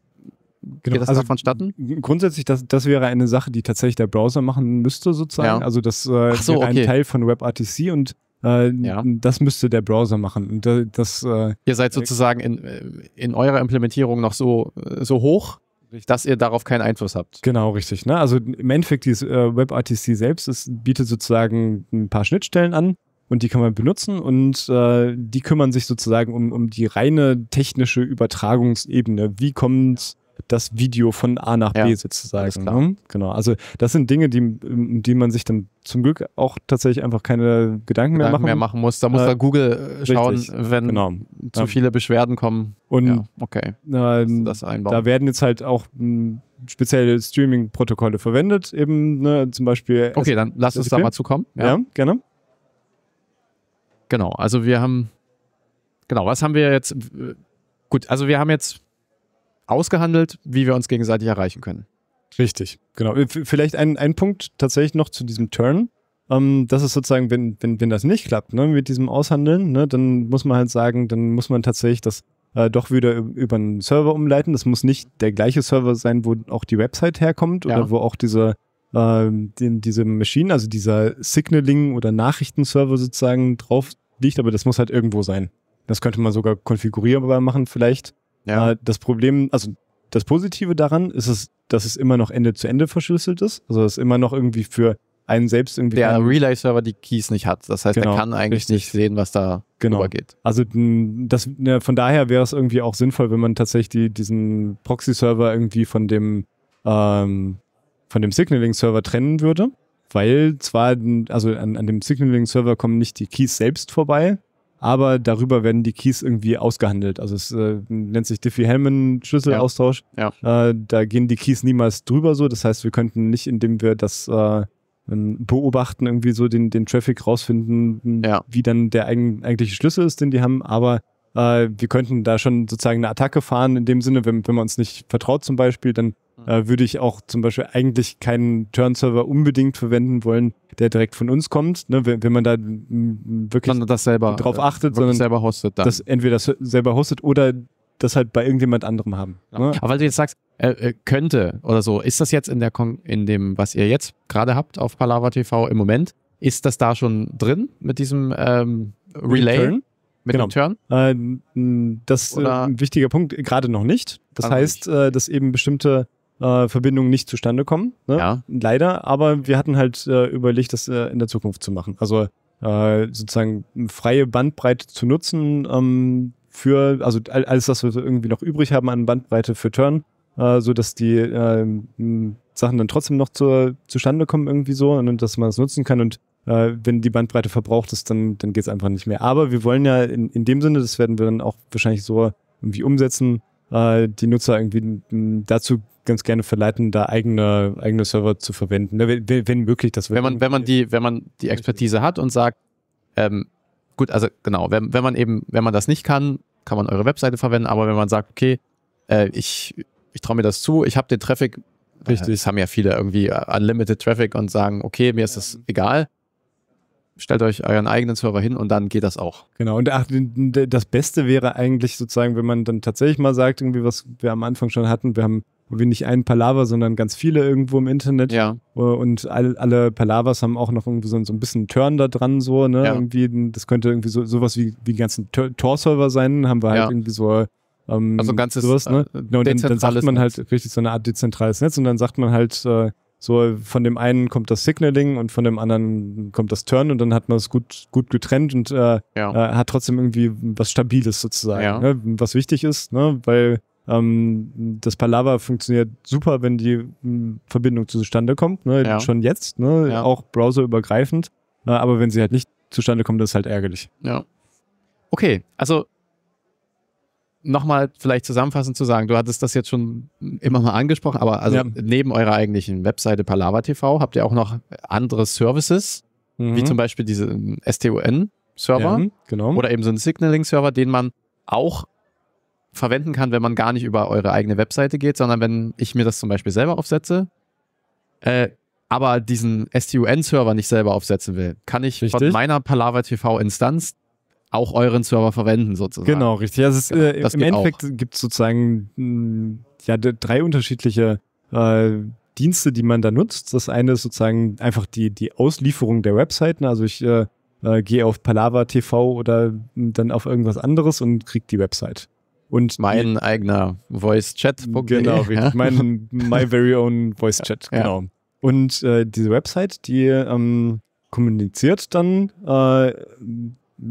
Genau. Geht das also vonstatten? Grundsätzlich, das, das wäre eine Sache, die tatsächlich der Browser machen müsste, sozusagen. Ja. Also das äh, so, okay. ein Teil von WebRTC und äh, ja. Das müsste der Browser machen. Das, äh, ihr seid sozusagen in, in eurer Implementierung noch so, so hoch, richtig. dass ihr darauf keinen Einfluss habt. Genau, richtig. Ne? Also im Endeffekt, dieses äh, WebRTC selbst ist, bietet sozusagen ein paar Schnittstellen an und die kann man benutzen und äh, die kümmern sich sozusagen um, um die reine technische Übertragungsebene. Wie kommt das Video von A nach ja, B sozusagen. Ne? Genau. Also das sind Dinge, die, die man sich dann zum Glück auch tatsächlich einfach keine Gedanken, Gedanken mehr, machen. mehr machen muss. Da muss äh, da Google äh, richtig, schauen, wenn genau. zu viele Beschwerden kommen. Und ja, okay. Ähm, das einbauen. Da werden jetzt halt auch spezielle Streaming-Protokolle verwendet, eben ne, zum Beispiel. Okay, dann lass uns da mal zukommen. Ja. ja, gerne. Genau, also wir haben. Genau, was haben wir jetzt? Gut, also wir haben jetzt ausgehandelt, wie wir uns gegenseitig erreichen können. Richtig, genau. Äh, vielleicht ein, ein Punkt tatsächlich noch zu diesem Turn. Ähm, das ist sozusagen, wenn, wenn, wenn das nicht klappt, ne, mit diesem Aushandeln, ne, dann muss man halt sagen, dann muss man tatsächlich das äh, doch wieder über einen Server umleiten. Das muss nicht der gleiche Server sein, wo auch die Website herkommt oder wo auch diese, äh, die, diese Machine, also dieser Signaling- oder Nachrichtenserver sozusagen drauf liegt, aber das muss halt irgendwo sein. Das könnte man sogar konfigurierbar machen, vielleicht. Ja. Äh, das Problem, also das Positive daran ist es, dass es immer noch Ende zu Ende verschlüsselt ist. Also es immer noch irgendwie für einen selbst irgendwie. Der Relay-Server die Keys nicht hat. Das heißt, genau, er kann eigentlich richtig. nicht sehen, was da genau. geht. Also das, von daher wäre es irgendwie auch sinnvoll, wenn man tatsächlich die, diesen Proxy-Server irgendwie von dem ähm, dem Signaling-Server trennen würde. Weil zwar, also an, an dem Signaling-Server kommen nicht die Keys selbst vorbei, aber darüber werden die Keys irgendwie ausgehandelt. Also es äh, nennt sich Diffie-Hellman-Schlüsselaustausch. Ja. ja. Äh, da gehen die Keys niemals drüber so. Das heißt, wir könnten nicht, indem wir das äh, ähm, beobachten, irgendwie so den, den Traffic rausfinden, ja. wie dann der eigen, eigentliche Schlüssel ist, den die haben, aber äh, wir könnten da schon sozusagen eine Attacke fahren, in dem Sinne, wenn, wenn man uns nicht vertraut zum Beispiel, dann äh, würde ich auch zum Beispiel eigentlich keinen Turn-Server unbedingt verwenden wollen, der direkt von uns kommt, ne, wenn, wenn, man da wirklich selber, drauf äh, achtet, sondern selber hostet dann. das entweder das selber hostet oder das halt bei irgendjemand anderem haben. Ne? Aber weil du jetzt sagst, äh, äh, könnte oder so, ist das jetzt in der Kon in dem, was ihr jetzt gerade habt auf Palava TV im Moment, ist das da schon drin mit diesem ähm, Relay? Return? Mit genau. Turn? Äh, das ist ein wichtiger Punkt, gerade noch nicht. Das heißt, nicht. Äh, dass eben bestimmte äh, Verbindungen nicht zustande kommen. Ne? Ja. Leider, aber wir hatten halt äh, überlegt, das äh, in der Zukunft zu machen. Also äh, sozusagen freie Bandbreite zu nutzen ähm, für, also alles, was wir irgendwie noch übrig haben an Bandbreite für Turn, äh, so die äh, Sachen dann trotzdem noch zur, zustande kommen irgendwie so und ne, dass man es das nutzen kann und äh, wenn die Bandbreite verbraucht ist, dann, dann geht es einfach nicht mehr. Aber wir wollen ja in, in dem Sinne, das werden wir dann auch wahrscheinlich so irgendwie umsetzen, äh, die Nutzer irgendwie dazu ganz gerne verleiten, da eigene, eigene Server zu verwenden, ne? wenn, wenn möglich. Das wenn, man, wenn, man die, wenn man die Expertise hat und sagt, ähm, gut, also genau, wenn, wenn man eben, wenn man das nicht kann, kann man eure Webseite verwenden, aber wenn man sagt, okay, äh, ich, ich traue mir das zu, ich habe den Traffic, äh, Richtig. das haben ja viele irgendwie äh, Unlimited Traffic und sagen, okay, mir ist das egal, stellt euch euren eigenen Server hin und dann geht das auch. Genau, und ach, das Beste wäre eigentlich sozusagen, wenn man dann tatsächlich mal sagt, irgendwie, was wir am Anfang schon hatten, wir haben wir nicht einen Palaver, sondern ganz viele irgendwo im Internet. Ja. Äh, und alle, alle Palavers haben auch noch irgendwie so, so ein bisschen Turn da dran, so, ne? Ja. Irgendwie, das könnte irgendwie so, sowas wie, wie die ganzen Tor-Server sein, haben wir halt ja. irgendwie so ähm, also ein ganzes sowas, ne? Äh, genau, und dann, dann sagt man halt richtig so eine Art dezentrales Netz und dann sagt man halt, äh, so, von dem einen kommt das Signaling und von dem anderen kommt das Turn und dann hat man es gut, gut getrennt und äh, ja. äh, hat trotzdem irgendwie was Stabiles sozusagen, ja. ne? was wichtig ist, ne? weil ähm, das Palaver funktioniert super, wenn die m, hm, Verbindung zustande kommt, ne? Ja. schon jetzt, ne? auch browserübergreifend, äh, aber wenn sie halt nicht zustande kommt, das ist halt ärgerlich. Ja. Okay, also nochmal vielleicht zusammenfassend zu sagen, du hattest das jetzt schon immer mal angesprochen, aber also ja. neben eurer eigentlichen Webseite Palava TV habt ihr auch noch andere Services, mhm. wie zum Beispiel diesen ähm, STUN-Server ja, genau. oder eben so einen Signaling-Server, den man auch verwenden kann, wenn man gar nicht über eure eigene Webseite geht, sondern wenn ich mir das zum Beispiel selber aufsetze, äh, aber diesen STUN-Server nicht selber aufsetzen will, kann ich Richtig. von meiner Palava TV-Instanz auch euren Server verwenden, sozusagen. Genau, richtig. Also ist, genau, äh, im Endeffekt gibt es sozusagen mh, mm, ja, drei unterschiedliche äh, Dienste, die man da nutzt. Das eine ist sozusagen einfach die, die Auslieferung der Webseiten. Also ich äh, äh gehe auf Palava TV oder dann auf irgendwas anderes und kriege die Website. Und mein die, eigener Voice Chat. Genau, ja? mein my very own Voice Chat, ja. genau. Und äh, diese Website, die ähm, kommuniziert dann äh,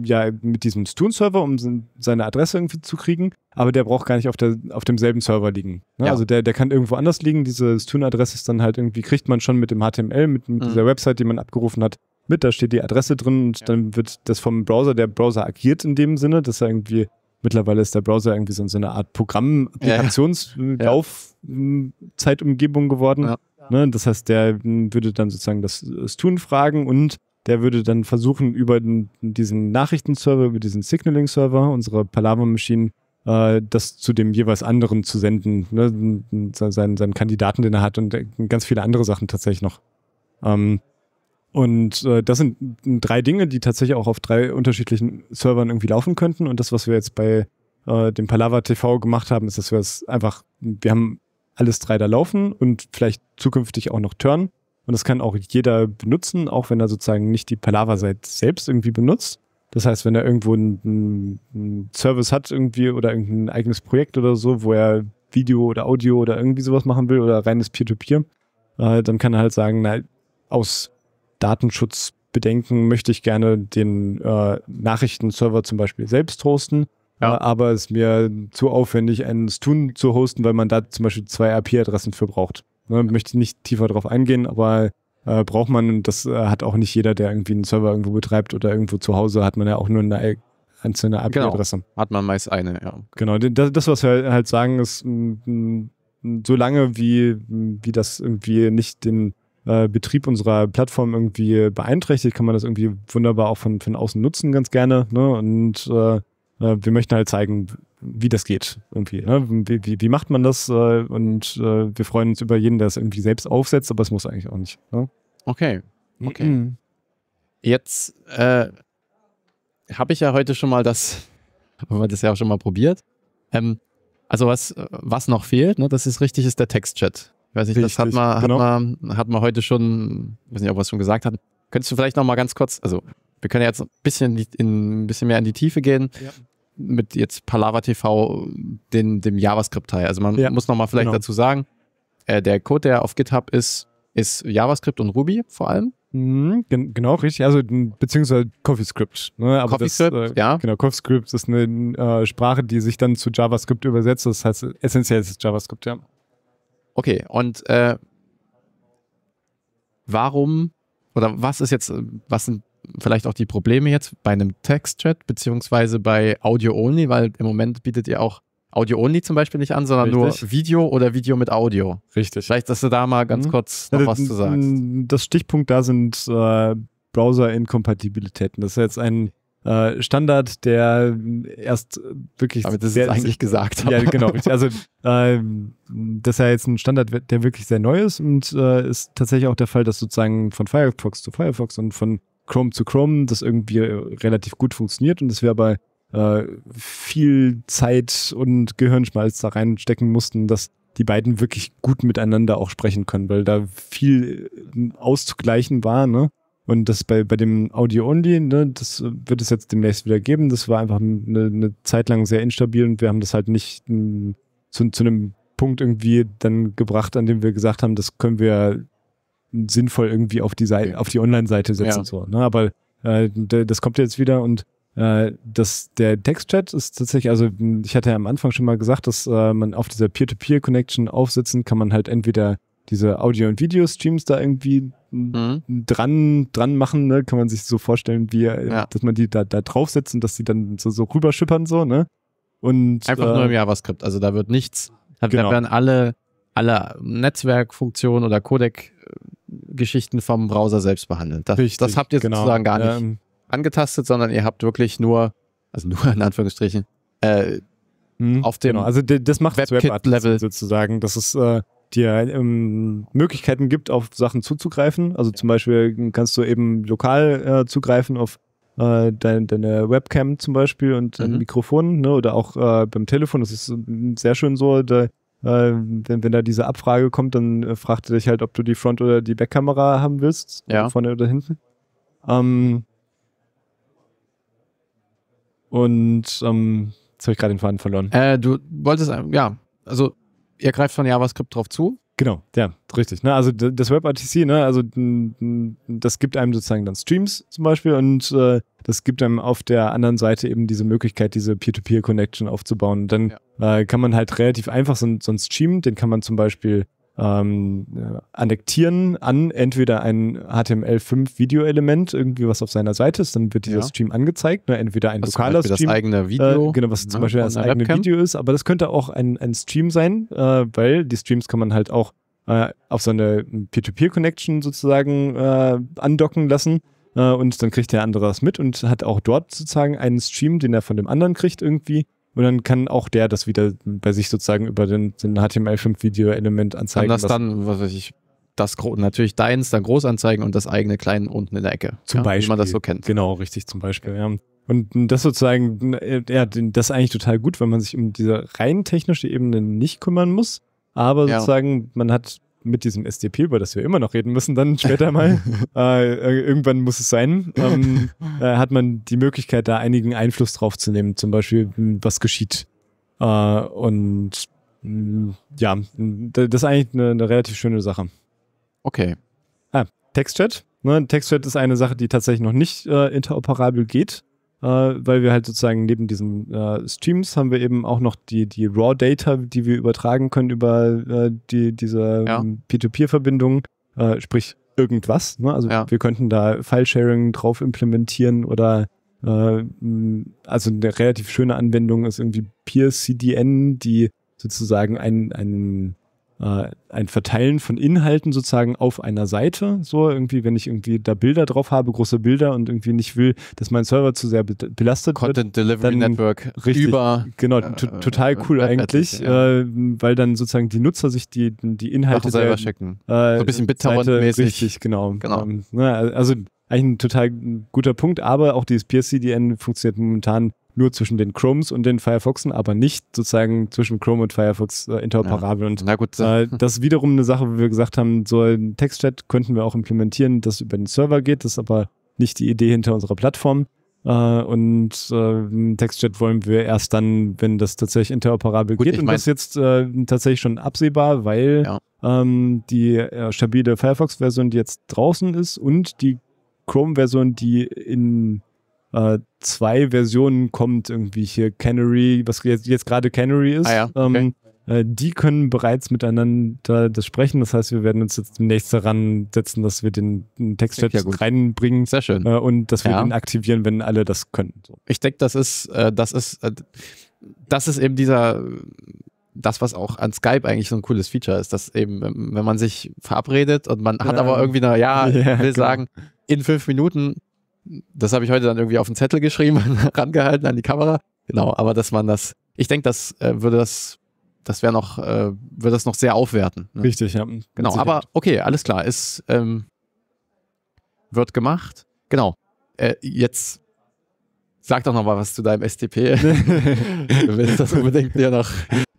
ja mit diesem stun server um seine Adresse irgendwie zu kriegen, aber der braucht gar nicht auf, der, auf demselben Server liegen. Ne? Ja. Also der, der kann irgendwo anders liegen. Diese stun adresse ist dann halt irgendwie, kriegt man schon mit dem HTML, mit, mit mhm. dieser Website, die man abgerufen hat, mit. Da steht die Adresse drin und ja. dann wird das vom Browser, der Browser agiert in dem Sinne, dass er irgendwie, mittlerweile ist der Browser irgendwie so, eine Art Programm, Applikationslaufzeitumgebung ja. Äh, ähm, geworden. Ne? Das heißt, der hm, würde dann sozusagen das Stune fragen und der würde dann versuchen, über den, diesen Nachrichtenserver, über diesen Signaling-Server, unsere Palaver-Maschine, äh, das zu dem jeweils anderen zu senden, ne? seinen, seinen Kandidaten, den er hat und äh, ganz viele andere Sachen tatsächlich noch. Ähm, und äh, das sind drei Dinge, die tatsächlich auch auf drei unterschiedlichen Servern irgendwie laufen könnten. Und das, was wir jetzt bei äh, dem Palava TV gemacht haben, ist, dass wir es einfach, wir haben alles drei da laufen und vielleicht zukünftig auch noch Turn. Und das kann auch jeder benutzen, auch wenn er sozusagen nicht die Palaver-Seite selbst irgendwie benutzt. Das heißt, wenn er irgendwo einen, einen Service hat irgendwie oder irgendein eigenes Projekt oder so, wo er Video oder Audio oder irgendwie sowas machen will oder reines Peer-to-Peer, -Peer, äh, dann kann er halt sagen, na, aus Datenschutzbedenken möchte ich gerne den äh, Nachrichtenserver zum Beispiel selbst hosten. Ja. Äh, aber es ist mir zu aufwendig, einen Stun zu hosten, weil man da zum Beispiel zwei IP-Adressen für braucht. Ne, möchte nicht tiefer drauf eingehen, aber äh, braucht man, das äh, hat auch nicht jeder, der irgendwie einen Server irgendwo betreibt oder irgendwo zu Hause, hat man ja auch nur eine e-, einzelne IP-Adresse. Genau. Hat man meist eine, ja. Genau, das, das was wir halt, halt sagen, ist, solange wie, wie das irgendwie nicht den äh, Betrieb unserer Plattform irgendwie beeinträchtigt, kann man das irgendwie wunderbar auch von, von außen nutzen, ganz gerne. Ne? Und äh, äh wir möchten halt zeigen, wie das geht irgendwie. Ne? Wie, wie, wie, macht man das? Äh, und äh, wir freuen uns über jeden, der es irgendwie selbst aufsetzt, aber es muss eigentlich auch nicht. Ne? Okay. Mhm. Okay. Mhm. Jetzt äh, habe ich ja heute schon mal das, [laughs] haben wir das ja auch schon mal probiert. Ähm, also was, was noch fehlt, ne, das ist richtig, ist der Textchat. Ich weiß nicht, richtig, das hat man, genau. hat, man, hat man heute schon, ich weiß nicht, ob wir es schon gesagt hatten. Könntest du vielleicht noch mal ganz kurz, also wir können ja jetzt ein bisschen, in, ein bisschen mehr in die Tiefe gehen. Ja mit jetzt Palava TV den, dem JavaScript-Teil. Also man ja, muss nochmal vielleicht genau. dazu sagen, äh, der Code, der auf GitHub ist, ist JavaScript und Ruby vor allem. Mhm, gen genau, richtig. Also beziehungsweise CoffeeScript. Ne? Aber CoffeeScript, das, äh, ja. Genau, CoffeeScript ist eine äh, Sprache, die sich dann zu JavaScript übersetzt. Das heißt, essentiell ist es JavaScript, ja. Okay, und äh, warum oder was ist jetzt, äh, was sind vielleicht auch die Probleme jetzt bei einem Text-Chat beziehungsweise bei Audio-Only, weil im Moment bietet ihr auch Audio-Only zum Beispiel nicht an, sondern Richtig. nur Video oder Video mit Audio. Richtig. Vielleicht, dass du da mal ganz mhm. kurz noch was zu sagst. Das Stichpunkt da sind äh, Browser-Inkompatibilitäten. Das ist jetzt ein äh, Standard, der erst wirklich. Aber das ist eigentlich gesagt. Ja, genau. Also, äh, das ist ja jetzt ein Standard, der wirklich sehr neu ist und äh, ist tatsächlich auch der Fall, dass sozusagen von Firefox zu Firefox und von Chrome zu Chrome das irgendwie äh, relativ gut funktioniert und dass wir aber äh, viel Zeit und Gehirnschmalz da reinstecken mussten, dass die beiden wirklich gut miteinander auch sprechen können, weil da viel äh, auszugleichen war, ne? Und das bei, bei dem Audio-Only, ne, das äh, wird es jetzt demnächst wieder geben. Das war einfach eine, eine Zeit lang sehr instabil und wir haben das halt nicht mm, zu, zu einem Punkt irgendwie dann gebracht, an dem wir gesagt haben, das können wir sinnvoll irgendwie auf die Seite, auf die Online-Seite setzen. Ja. So, ne? Aber äh, das kommt jetzt wieder und äh, das, der Textchat ist tatsächlich, also hm, ich hatte ja am Anfang schon mal gesagt, dass äh, man auf dieser Peer-to-Peer-Connection aufsitzen kann man halt entweder diese Audio- und Video-Streams da irgendwie hm, mhm. dran, dran machen, ne? kann man sich so vorstellen, wie, äh, ja. dass man die da, da draufsetzt und dass die dann so, so rüberschippern, so, ne? Und, Einfach äh, nur im JavaScript, also da wird nichts, da, genau. werden alle, alle Netzwerkfunktionen oder Codec äh, Geschichten vom Browser selbst behandeln. Das, Richtig, das habt ihr genau. sozusagen gar nicht ähm, angetastet, sondern ihr habt wirklich nur, also nur in Anführungsstrichen, äh, hm, auf dem genau. also das macht WebKit-Level Web sozusagen. dass es äh, dir ähm, Möglichkeiten gibt, auf Sachen zuzugreifen. Also zum Beispiel kannst du eben lokal äh, zugreifen auf äh, deine, deine, Webcam zum Beispiel und dein mhm. Mikrofon ne? oder auch äh, beim Telefon. Das ist äh, sehr schön so. Da ähm, wenn, wenn da diese Abfrage kommt, dann äh, fragt er dich halt, ob du die Front- oder die Backkamera haben willst, ja. vorne oder hinten. Ähm, und ähm, jetzt habe ich gerade den Faden verloren. Äh, du wolltest, äh, ja, also ihr greift von JavaScript drauf zu. Genau, ja, richtig. Ne? Also das WebRTC, ne? also das gibt einem sozusagen dann Streams zum Beispiel und äh, das gibt einem auf der anderen Seite eben diese Möglichkeit, diese Peer-to-Peer-Connection aufzubauen. Und dann ja. äh, kann man halt relativ einfach so, so einen Stream, den kann man zum Beispiel ähm, annektieren an entweder ein html 5 video element irgendwie was auf seiner Seite ist, dann wird dieser ja. Stream angezeigt, ne? entweder ein was lokaler Stream. Das eigene äh, Video. Äh, genau, was ne, zum Beispiel das eigene Webcam. Video ist, aber das könnte auch ein, ein Stream sein, äh, weil die Streams kann man halt auch äh, auf so eine Peer-to-Peer-Connection sozusagen äh, andocken lassen. Äh, und dann kriegt der andere das mit und hat auch dort sozusagen einen Stream, den er von dem anderen kriegt irgendwie. Und dann kann auch der das wieder bei sich sozusagen über den, den HTML5-Video-Element anzeigen. Kann das dann, was weiß ich, das natürlich deins dann groß anzeigen und das eigene klein unten in der Ecke. Zum ja, Beispiel. Wie man das so kennt. Genau, richtig, zum Beispiel. Ja. Und das sozusagen, ja, das ist eigentlich total gut, weil man sich um diese rein technische Ebene nicht kümmern muss. Aber ja. sozusagen, man hat mit diesem SDP, über das wir immer noch reden müssen, dann später mal, [laughs] äh, äh, irgendwann muss es sein, ähm, [laughs] äh, hat man die Möglichkeit, da einigen Einfluss drauf zu nehmen, zum Beispiel, was geschieht. Äh, und mh, ja, das ist eigentlich eine, eine relativ schöne Sache. Okay. Ah, Textchat. Ne, Textchat ist eine Sache, die tatsächlich noch nicht äh, interoperabel geht äh, weil wir halt sozusagen neben diesen äh, Streams haben wir eben auch noch die, die Raw-Data, die wir übertragen können über äh, die, diese ja. Ähm, Peer-to-Peer-Verbindung, äh, sprich irgendwas. Ne? Also ja. wir könnten da File-Sharing drauf implementieren oder äh, mm, also eine relativ schöne Anwendung ist irgendwie Peer-CDN, die sozusagen einen äh, ein Verteilen von Inhalten sozusagen auf einer Seite. So irgendwie, wenn ich irgendwie da Bilder drauf habe, große Bilder und irgendwie nicht will, dass mein Server zu sehr belastet Content wird. Content Delivery dann, Network richtig, über. Genau, äh, total cool äh, eigentlich, ja. Äh, weil dann sozusagen die Nutzer sich die, die Inhalte selber schicken. Äh, so ein bisschen BitTorrent-mäßig. Richtig, genau. genau. Ähm, na, ne, also eigentlich ein total guter Punkt, aber auch dieses PSCDN funktioniert momentan nur zwischen den Chromes und den Firefoxen, aber nicht sozusagen zwischen Chrome und Firefox äh, interoperabel. Ja. Und Na gut, äh. äh, das ist wiederum eine Sache, wo wir gesagt haben, so ein Textchat könnten wir auch implementieren, das über den Server geht. Das ist aber nicht die Idee hinter unserer Plattform. Äh, und äh, Textchat wollen wir erst dann, wenn das tatsächlich interoperabel gut, geht. Und mein, das ist jetzt äh, tatsächlich schon absehbar, weil ja. ähm, die äh, stabile Firefox-Version, die jetzt draußen ist und die Chrome-Version, die in äh, zwei Versionen kommt irgendwie hier Canary, was jetzt, jetzt gerade Canary ist. Ah ja, ähm, okay. ähm, die können bereits miteinander das sprechen. Das heißt, wir werden uns jetzt demnächst daran setzen, dass wir den, Textchat ja reinbringen. Sehr schön. Äh, und dass wir ja. den aktivieren, wenn alle das können. So. Ich denke, das ist, äh, das ist, das ist eben dieser das, was auch an Skype eigentlich so ein cooles Feature ist, dass eben, wenn man sich verabredet und man hat ja. aber irgendwie eine, ja, ich [laughs] will genau. sagen, in fünf Minuten das habe ich heute dann irgendwie auf den Zettel geschrieben, [laughs] rangehalten an die Kamera. Genau, aber dass man das, ich denke, das äh, würde das, das wäre noch, äh, würde das noch sehr aufwerten. Ne? Richtig, ja. Genau, aber okay, alles klar, ist, ähm, wird gemacht. Genau. Äh, jetzt Sag doch noch mal was zu deinem STP. [laughs] [laughs] du willst das unbedingt dir noch,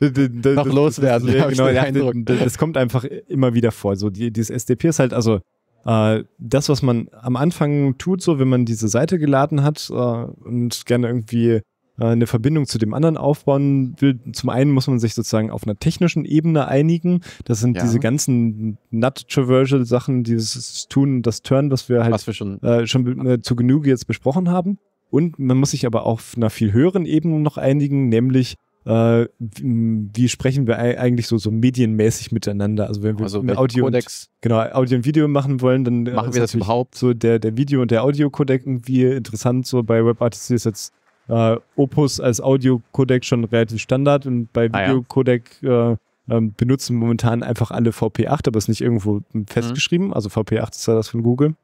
noch loswerden. Das, das, genau, das, das, kommt einfach immer wieder vor. So die, dieses STP ist halt, also äh, das, was man am Anfang tut, so wenn man diese Seite geladen hat äh, und gerne irgendwie äh, eine Verbindung zu dem anderen aufbauen will. Zum einen muss man sich sozusagen auf einer technischen Ebene einigen. Das sind ja. diese ganzen Nut-Traversal-Sachen, dieses Tun, das Turn, was wir halt was wir schon, äh, schon äh, zu Genüge jetzt besprochen haben. Und man muss sich aber auf einer viel höheren Ebene noch einigen, nämlich äh, wie sprechen wir eigentlich so, so medienmäßig miteinander? Also wenn wir also Audio, und, genau, Audio und Video machen wollen, dann äh, machen wir das überhaupt. So der, der Video- und der Audio-Codec irgendwie interessant. So bei WebRTC ist jetzt äh, Opus als Audio-Codec schon relativ Standard und bei Videocodec ah, ja. äh, ähm, benutzen momentan einfach alle VP8, aber ist nicht irgendwo festgeschrieben. Mhm. Also VP8 ist ja das von Google.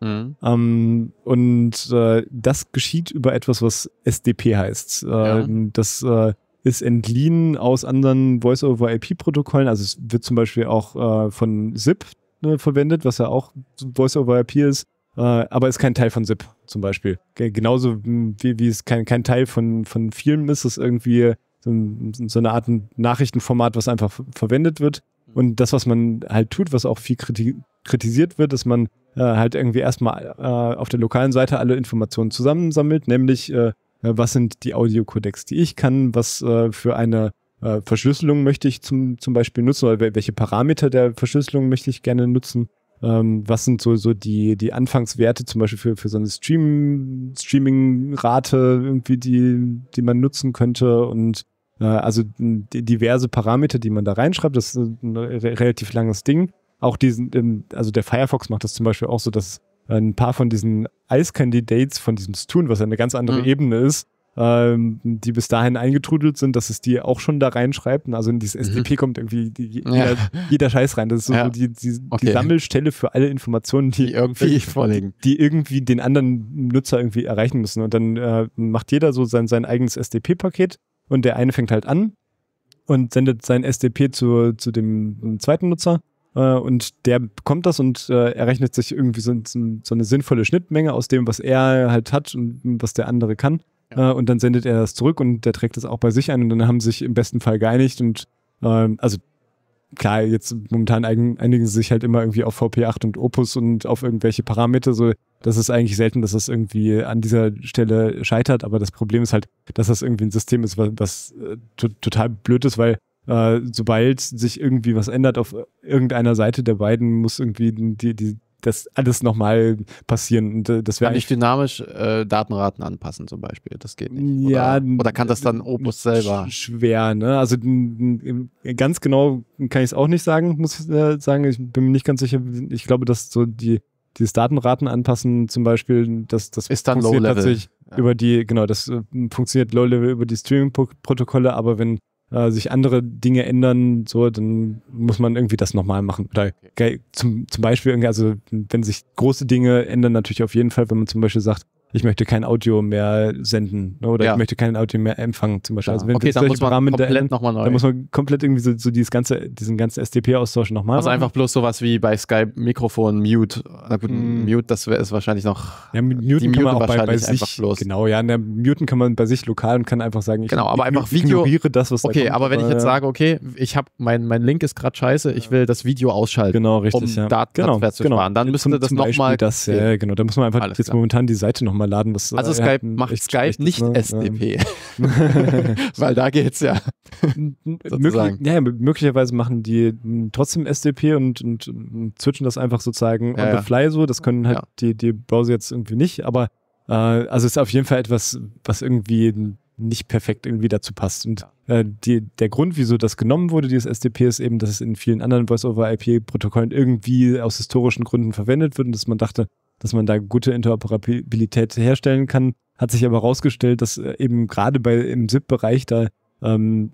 Mhm. Ähm, und äh, das geschieht über etwas, was SDP heißt. Äh, ja. Ähm, das äh, ist entliehen aus anderen Voice-over-IP-Protokollen. Also es wird zum Beispiel auch äh, von SIP ne, verwendet, was ja auch Voice-over-IP ist, äh, aber ist kein Teil von SIP zum Beispiel. Genauso wie, wie es kein, kein Teil von, von Film ist, ist irgendwie so, so eine Art Nachrichtenformat, was einfach verwendet wird. Und das, was man halt tut, was auch viel kriti kritisiert wird, dass man äh, halt irgendwie erstmal äh, auf der lokalen Seite alle Informationen zusammensammelt, nämlich äh, äh, was sind die Audiocodecs, die ich kann, was äh, für eine äh, Verschlüsselung möchte ich zum, zum Beispiel nutzen oder welche Parameter der Verschlüsselung möchte ich gerne nutzen. Ähm, was sind so, so die, die Anfangswerte zum Beispiel für, für so eine Stream, Streaming-Rate irgendwie, die, die man nutzen könnte und äh, also diverse Parameter, die man da reinschreibt, das ist ein re relativ langes Ding. Auch diesen, ähm, also der Firefox macht das zum Beispiel auch so, dass ein paar von diesen ice von diesem Stun, was ja eine ganz andere mhm. Ebene ist, ähm, die bis dahin eingetrudelt sind, dass es die auch schon da reinschreibt. Also in dieses mhm. SDP kommt irgendwie die, jeder, ja. jeder, Scheiß rein. Das ist so, ja. die, die, okay. die, Sammelstelle für alle Informationen, die, die irgendwie vorliegen. Die irgendwie den anderen Nutzer irgendwie erreichen müssen. Und dann äh, macht jeder so sein, sein eigenes SDP-Paket und der eine fängt halt an und sendet sein SDP zu, zu dem zweiten Nutzer äh, und der bekommt das und äh, errechnet sich irgendwie so, so, eine sinnvolle Schnittmenge aus dem, was er halt hat und was der andere kann. Ja. Äh, und dann sendet er das zurück und der trägt das auch bei sich ein und dann haben sie sich im besten Fall geeinigt und ähm, also klar, jetzt momentan einigen sie sich halt immer irgendwie auf VP8 und Opus und auf irgendwelche Parameter. So, das ist eigentlich selten, dass das irgendwie an dieser Stelle scheitert. Aber das Problem ist halt, dass das irgendwie ein System ist, was, was total blöd ist, weil äh, sobald sich irgendwie was ändert auf irgendeiner Seite der beiden, muss irgendwie die, die, das alles nochmal passieren. Und äh, das wäre nicht dynamisch äh, Datenraten anpassen zum Beispiel. Das geht nicht. Oder, ja, oder kann das dann Opus selber? Schwer, ne? Also ganz genau kann ich es auch nicht sagen, muss ich äh, sagen. Ich bin mir nicht ganz sicher. Ich glaube, dass so die dieses Datenraten anpassen zum Beispiel, das, das ist dann funktioniert tatsächlich ja. über die, genau, das äh, funktioniert Low-Level über die Streaming-Protokolle, aber wenn äh, sich andere Dinge ändern, so, dann muss man irgendwie das nochmal machen. Oder zum, zum Beispiel, also wenn sich große Dinge ändern, natürlich auf jeden Fall, wenn man zum Beispiel sagt, ich möchte kein Audio mehr senden ne, oder ja. ich möchte kein Audio mehr empfangen zum Beispiel. Ja. Also wenn okay, dann muss man Rahmen komplett nochmal neu. Dann muss man komplett irgendwie so, so dieses ganze, diesen ganzen STP-Austausch nochmal Also einfach bloß sowas wie bei Skype Mikrofon Mute. Na gut, mm. Mute, das ist wahrscheinlich noch Ja, Muten kann man auch bei, bei sich, bloß. Genau, ja, der Muten kann man bei sich lokal und kann einfach sagen, ich genau, aber einfach Video, ignoriere das, was Okay, da kommt, aber wenn ich jetzt sage, okay, ich habe mein, mein Link ist gerade scheiße, ich will das Video ausschalten, genau, richtig, um ja. Datentransfer genau, zu genau. sparen, dann müsste zum, das nochmal ja, genau, da muss man einfach jetzt momentan die Seite nochmal mal laden. Das, also äh, Skype ja, macht Skype nicht ne? SDP. Weil da geht's ja. Möglich, ja. Möglicherweise machen die trotzdem SDP und, und, und switchen das einfach sozusagen ja, on the fly so. Das können halt die, die Browser jetzt irgendwie nicht, aber äh, also ist auf jeden Fall etwas, was irgendwie nicht perfekt irgendwie dazu passt. Und äh, die, der Grund, wieso das genommen wurde, dieses SDP, ist eben, dass es in vielen anderen Voice-over-IP-Protokollen irgendwie aus historischen Gründen verwendet wird und dass man dachte, dass man da gute Interoperabilität herstellen kann. Hat sich aber herausgestellt, dass äh, eben gerade bei im SIP-Bereich da ähm,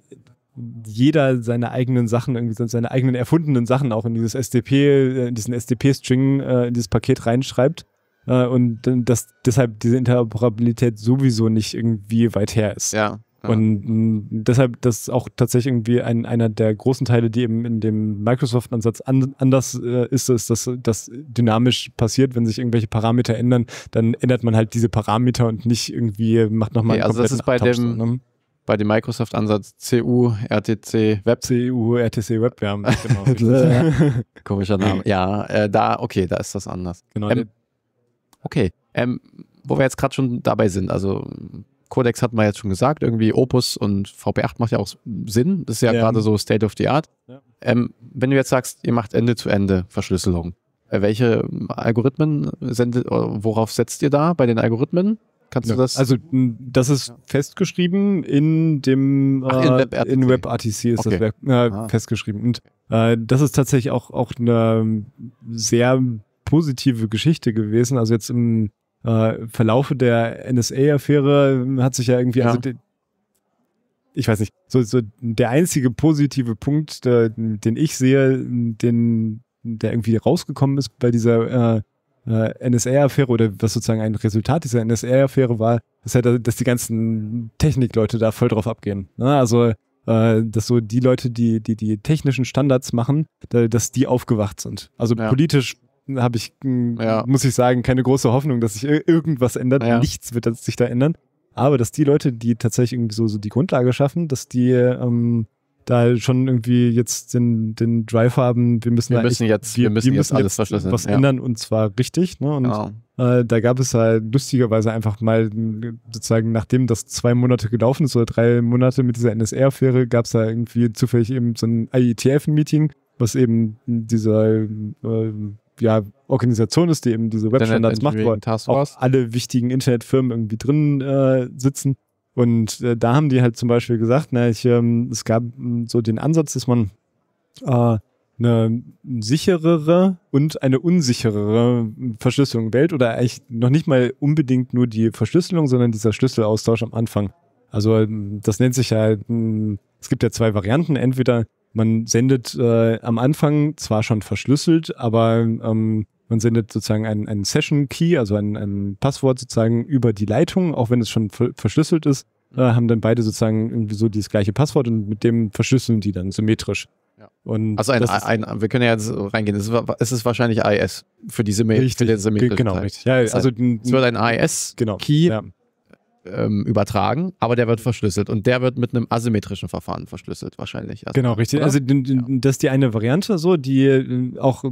jeder seine eigenen Sachen, irgendwie seine eigenen erfundenen Sachen auch in dieses SDP, äh, in diesen SDP-String, äh, in dieses Paket reinschreibt. Äh, und dass deshalb diese Interoperabilität sowieso nicht irgendwie weit her ist. Ja, und mm, deshalb, das ist auch tatsächlich irgendwie ein, einer der großen Teile, die eben in dem Microsoft-Ansatz an, anders äh, ist, ist, dass das dynamisch passiert, wenn sich irgendwelche Parameter ändern, dann ändert man halt diese Parameter und nicht irgendwie macht nochmal okay, einen also das ist bei Abtausch, dem ne? bei dem Microsoft-Ansatz CU, RTC Web. CU, RTC Web, ja. Genau. [laughs] Komischer Name. Ja, äh, da, okay, da ist das anders. Genau. Ähm, okay, ähm, wo wir jetzt gerade schon dabei sind, also Codex hat man jetzt schon gesagt, irgendwie Opus und VP8 macht ja auch Sinn. Das ist ja, ja. gerade so State of the Art. Ja. Ähm, wenn du jetzt sagst, ihr macht Ende-zu-Ende-Verschlüsselung, äh, welche Algorithmen sendet, worauf setzt ihr da bei den Algorithmen? Kannst ja. du das? Also das ist festgeschrieben in dem Ach, in, äh, WebRTC. in WebRTC ist okay. das Web, äh, ah. festgeschrieben. Und äh, das ist tatsächlich auch, auch eine sehr positive Geschichte gewesen. Also jetzt im äh, Verlaufe der NSA-Affäre hat sich ja irgendwie, also ja. also ich weiß nicht, so, so der einzige positive Punkt, der, den ich sehe, den, der irgendwie rausgekommen ist bei dieser äh, äh NSA-Affäre oder was sozusagen ein Resultat dieser NSA-Affäre war, ist ja, dass die ganzen Technikleute da voll drauf abgehen. Ne? Also, äh, dass so die Leute, die die, die technischen Standards machen, dass die aufgewacht sind. Also ja. politisch habe ich, hm, ja. muss ich sagen, keine große Hoffnung, dass sich irgendwas ändert. Ja. Nichts wird sich da ändern. Aber dass die Leute, die tatsächlich irgendwie so, so die Grundlage schaffen, dass die ähm, da schon irgendwie jetzt den, den Drive haben, wir müssen, wir müssen echt, jetzt, wir, wir müssen, müssen jetzt alles jetzt was ja. ändern und zwar richtig. Ne? Und genau. äh, da gab es halt lustigerweise einfach mal äh, sozusagen, nachdem das zwei Monate gelaufen ist oder drei Monate mit dieser NSR-Affäre, gab es da irgendwie zufällig eben so ein IETF-Meeting, was eben dieser äh, ja, Organisation ist, die eben diese Webstandards macht, wo auch alle wichtigen Internetfirmen irgendwie drin äh, sitzen. Und äh, da haben die halt zum Beispiel gesagt, na, ich, ähm, es gab hm, so den Ansatz, dass man äh, eine sicherere und eine unsicherere Verschlüsselung wählt oder eigentlich noch nicht mal unbedingt nur die Verschlüsselung, sondern dieser Schlüsselaustausch am Anfang. Also ähm, das nennt sich halt, es gibt ja zwei Varianten. Entweder man sendet äh, am Anfang zwar schon verschlüsselt, aber ähm, man sendet sozusagen einen, einen Session Key, also ein, ein Passwort sozusagen über die Leitung, auch wenn es schon verschlüsselt ist, äh, haben dann beide sozusagen irgendwie so dieses gleiche Passwort und mit dem verschlüsseln die dann symmetrisch. Ja. Und also ein, ein, ein, wir können ja jetzt reingehen. Es ist, es ist wahrscheinlich AES für die Symmetrie. Genau, richtig. Ja, also es wird ein AES-Key genau, ja ähm, übertragen, aber der wird verschlüsselt und der wird mit einem asymmetrischen Verfahren verschlüsselt wahrscheinlich. Also, genau, richtig. Oder? Also das ist die eine Variante so, die äh, auch äh,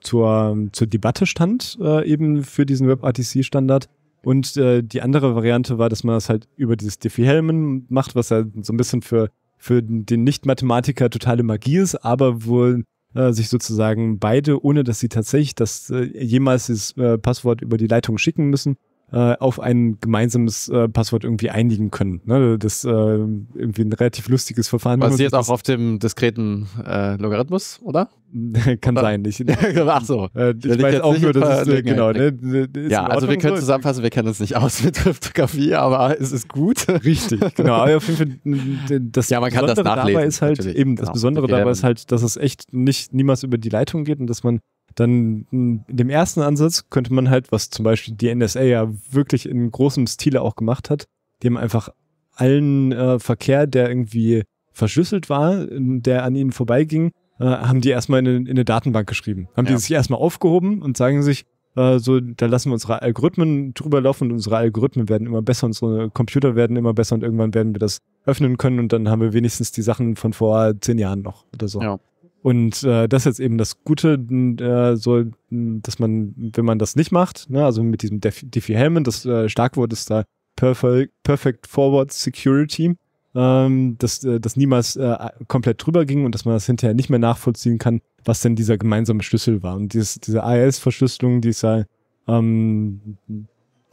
zur, zur Debatte stand äh, eben für diesen WebRTC-Standard. Und äh, die andere Variante war, dass man das halt über dieses Diffie-Hellman macht, was ja halt so ein bisschen für, für den Nicht-Mathematiker totale Magie ist, aber wohl äh, sich sozusagen beide, ohne dass sie tatsächlich das äh, jemals das äh, Passwort über die Leitung schicken müssen, äh, auf ein gemeinsames äh, Passwort irgendwie einigen können. Ne? Das äh, irgendwie ein relativ lustiges Verfahren. Basiert auch auf dem diskreten äh, Logarithmus, oder? [laughs] Kann oder? sein. Ich, [laughs] Ach so. Äh, ich, weiß auch nur, dass es, äh, genau, ne, ist Ja, also wir können zusammenfassen, wir kennen uns nicht aus mit Kryptographie, [laughs] aber es ist gut. Richtig, genau. Aber auf jeden Fall, das ja, man kann Besondere das nachlesen. Dabei ist halt, eben, das genau. Besondere dabei ist halt, dass es echt nicht niemals über die Leitung geht und dass man dann hm, in dem ersten Ansatz könnte man halt, was zum Beispiel die NSA ja wirklich in großem Stile auch gemacht hat, die haben einfach allen äh, Verkehr, der irgendwie verschlüsselt war, der an ihnen vorbeiging, äh, haben die erstmal in, eine, in eine Datenbank geschrieben. Haben ja. die sich erstmal aufgehoben und sagen sich, äh, so, da lassen wir unsere Algorithmen drüber laufen und unsere Algorithmen werden immer besser, unsere Computer werden immer besser und irgendwann werden wir das öffnen können und dann haben wir wenigstens die Sachen von vor zehn Jahren noch oder so. Ja. Und äh, das ist jetzt eben das Gute, äh, so, dass man, wenn man das nicht macht, ne, also mit diesem Diffie-Hellman, das äh, Starkwort ist da Perfect, Perfect Forward Security, ähm, dass äh, das niemals äh, komplett drüber ging und dass man das hinterher nicht mehr nachvollziehen kann, was denn dieser gemeinsame Schlüssel war. Und dieses, diese AES-Verschlüsselung, die ist ja ähm,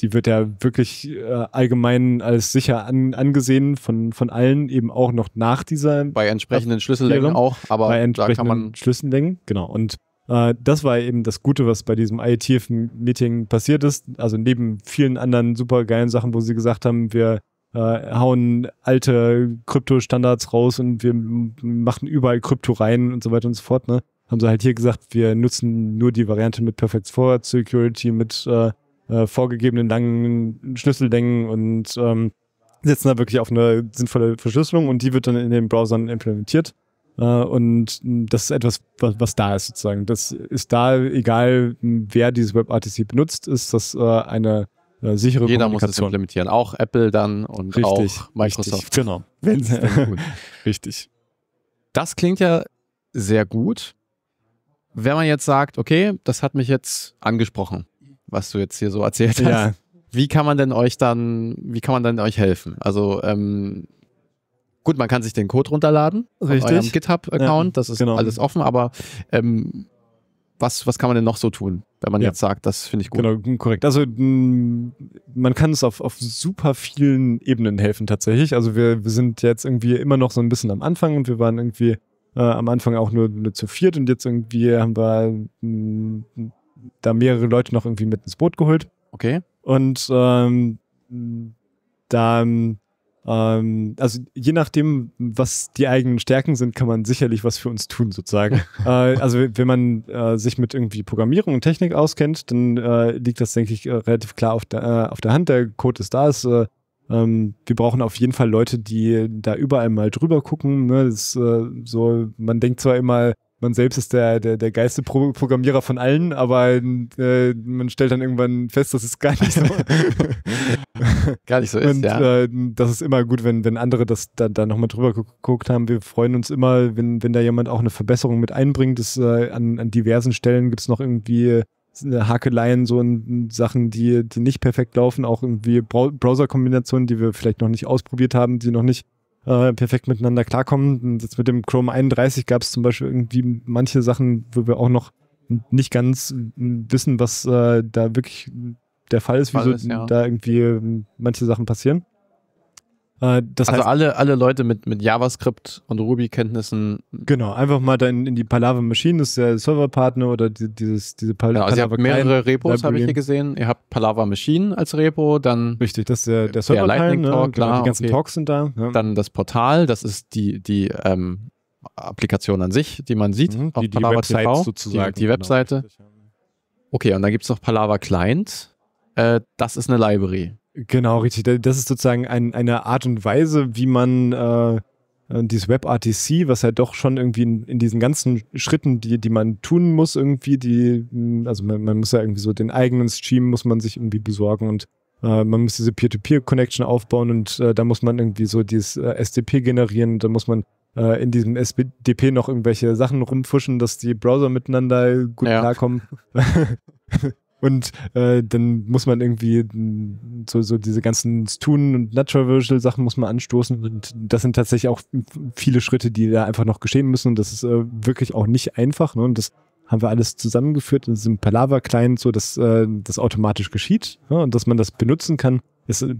die wird ja wirklich äh, allgemein als sicher an, angesehen von, von allen, eben auch noch nach dieser. Bei entsprechenden Schlüssellängen auch, aber bei entsprechenden da kann man Schlüssellängen, genau. Und äh, das war eben das Gute, was bei diesem IETF-Meeting passiert ist. Also neben vielen anderen super geilen Sachen, wo sie gesagt haben, wir äh, hauen alte Krypto-Standards raus und wir machen überall Krypto rein und so weiter und so fort, ne? Haben sie halt hier gesagt, wir nutzen nur die Variante mit Perfect Forward Security, mit äh, äh, vorgegebenen langen Schlüssellängen und ähm, setzen da wirklich auf eine sinnvolle Verschlüsselung und die wird dann in den Browsern implementiert. Äh, und das ist etwas, was, was, da ist sozusagen. Das ist da, egal wer dieses WebRTC benutzt, ist das äh, eine äh, sichere Jeder muss das implementieren, auch Apple dann und richtig, auch Microsoft. Richtig, genau. [laughs] Wenn's dann richtig. Das klingt ja sehr gut. Wenn man jetzt sagt, okay, das hat mich jetzt angesprochen, was du jetzt hier so erzählt hast. Ja. Wie kann man denn euch dann, wie kann man denn euch helfen? Also ähm, gut, man kann sich den Code runterladen Richtig. auf eurem GitHub-Account, ja, das ist genau. alles offen, aber ähm, was, was kann man denn noch so tun, wenn man ja. jetzt sagt, das finde ich gut? Genau, korrekt. Also mm, man kann es auf, auf super vielen Ebenen helfen tatsächlich. Also wir, wir sind jetzt irgendwie immer noch so ein bisschen am Anfang und wir waren irgendwie äh, am Anfang auch nur, nur zu viert und jetzt irgendwie haben wir mm, da mehrere Leute noch irgendwie mit ins Boot geholt. Okay. Und ähm, dann, ähm, also je nachdem, was die eigenen Stärken sind, kann man sicherlich was für uns tun, sozusagen. [laughs] äh, also wenn man äh, sich mit irgendwie Programmierung und Technik auskennt, dann äh, liegt das, denke ich, äh, relativ klar auf der, äh, auf der Hand. Der Code ist da, ist äh, ähm, wir brauchen auf jeden Fall Leute, die da überall mal drüber gucken. Ne? Das, äh, so, man denkt zwar immer, man selbst ist der, der, der geilste Pro Programmierer von allen, aber äh, man stellt dann irgendwann fest, dass es gar nicht so, [laughs] gar nicht so ist. Und, ja. Äh, das ist immer gut, wenn, wenn andere das da, da nochmal drüber geguckt haben. Wir freuen uns immer, wenn, wenn da jemand auch eine Verbesserung mit einbringt. Das, äh, an, an diversen Stellen gibt es noch irgendwie äh, Hakeleien, so in Sachen, die, die nicht perfekt laufen, auch irgendwie Browser-Kombinationen, die wir vielleicht noch nicht ausprobiert haben, die noch nicht äh, perfekt miteinander klarkommen. Und jetzt mit dem Chrome 31 gab es zum Beispiel irgendwie manche Sachen, wo wir auch noch nicht ganz wissen, was äh, da wirklich der Fall ist, wieso ja. da irgendwie ähm, manche Sachen passieren. Äh, das also alle, alle Leute mit, mit JavaScript und Ruby-Kenntnissen. Genau, einfach mal dann in die Palava Machine, das ist der Serverpartner oder die, dieses, diese Palava genau, also Palaver. Also ihr habt mehrere Repos, habe ich hier gesehen. Ihr habt Palava Machine als Repo, dann. Richtig, das ist der, der Server. Der ne? Genau, die ganzen okay. Talks sind da. Ja. Dann das Portal, das ist die, die ähm, Applikation an sich, die man sieht mhm, auf die, Palaver TV, sozusagen. Die, die genau, Webseite. Genau, richtig, ja. Okay, und dann gibt es noch Palava Client. Äh, das ist eine Library. Genau, richtig. Das ist sozusagen ein, eine Art und Weise, wie man äh, äh dieses WebRTC, was ja halt doch schon irgendwie in, in, diesen ganzen Schritten, die, die man tun muss, irgendwie, die, mm, also man, man muss ja irgendwie so den eigenen Stream muss man sich irgendwie besorgen und äh, man muss diese Peer-to-Peer-Connection aufbauen und äh, da muss man irgendwie so dieses äh, SDP generieren, und da muss man äh, in diesem SDP noch irgendwelche Sachen rumfuschen, dass die Browser miteinander gut ja. klarkommen. [laughs] Und äh, dann muss man irgendwie mm, so, so diese ganzen Tun und Natural virtual Sachen muss man anstoßen. Und das sind tatsächlich auch viele Schritte, die da einfach noch geschehen müssen. Und das ist äh, wirklich auch nicht einfach. Ne? Und das haben wir alles zusammengeführt in diesem Palaver-Client, so dass äh, das automatisch geschieht ne? und dass man das benutzen kann. Ist, äh,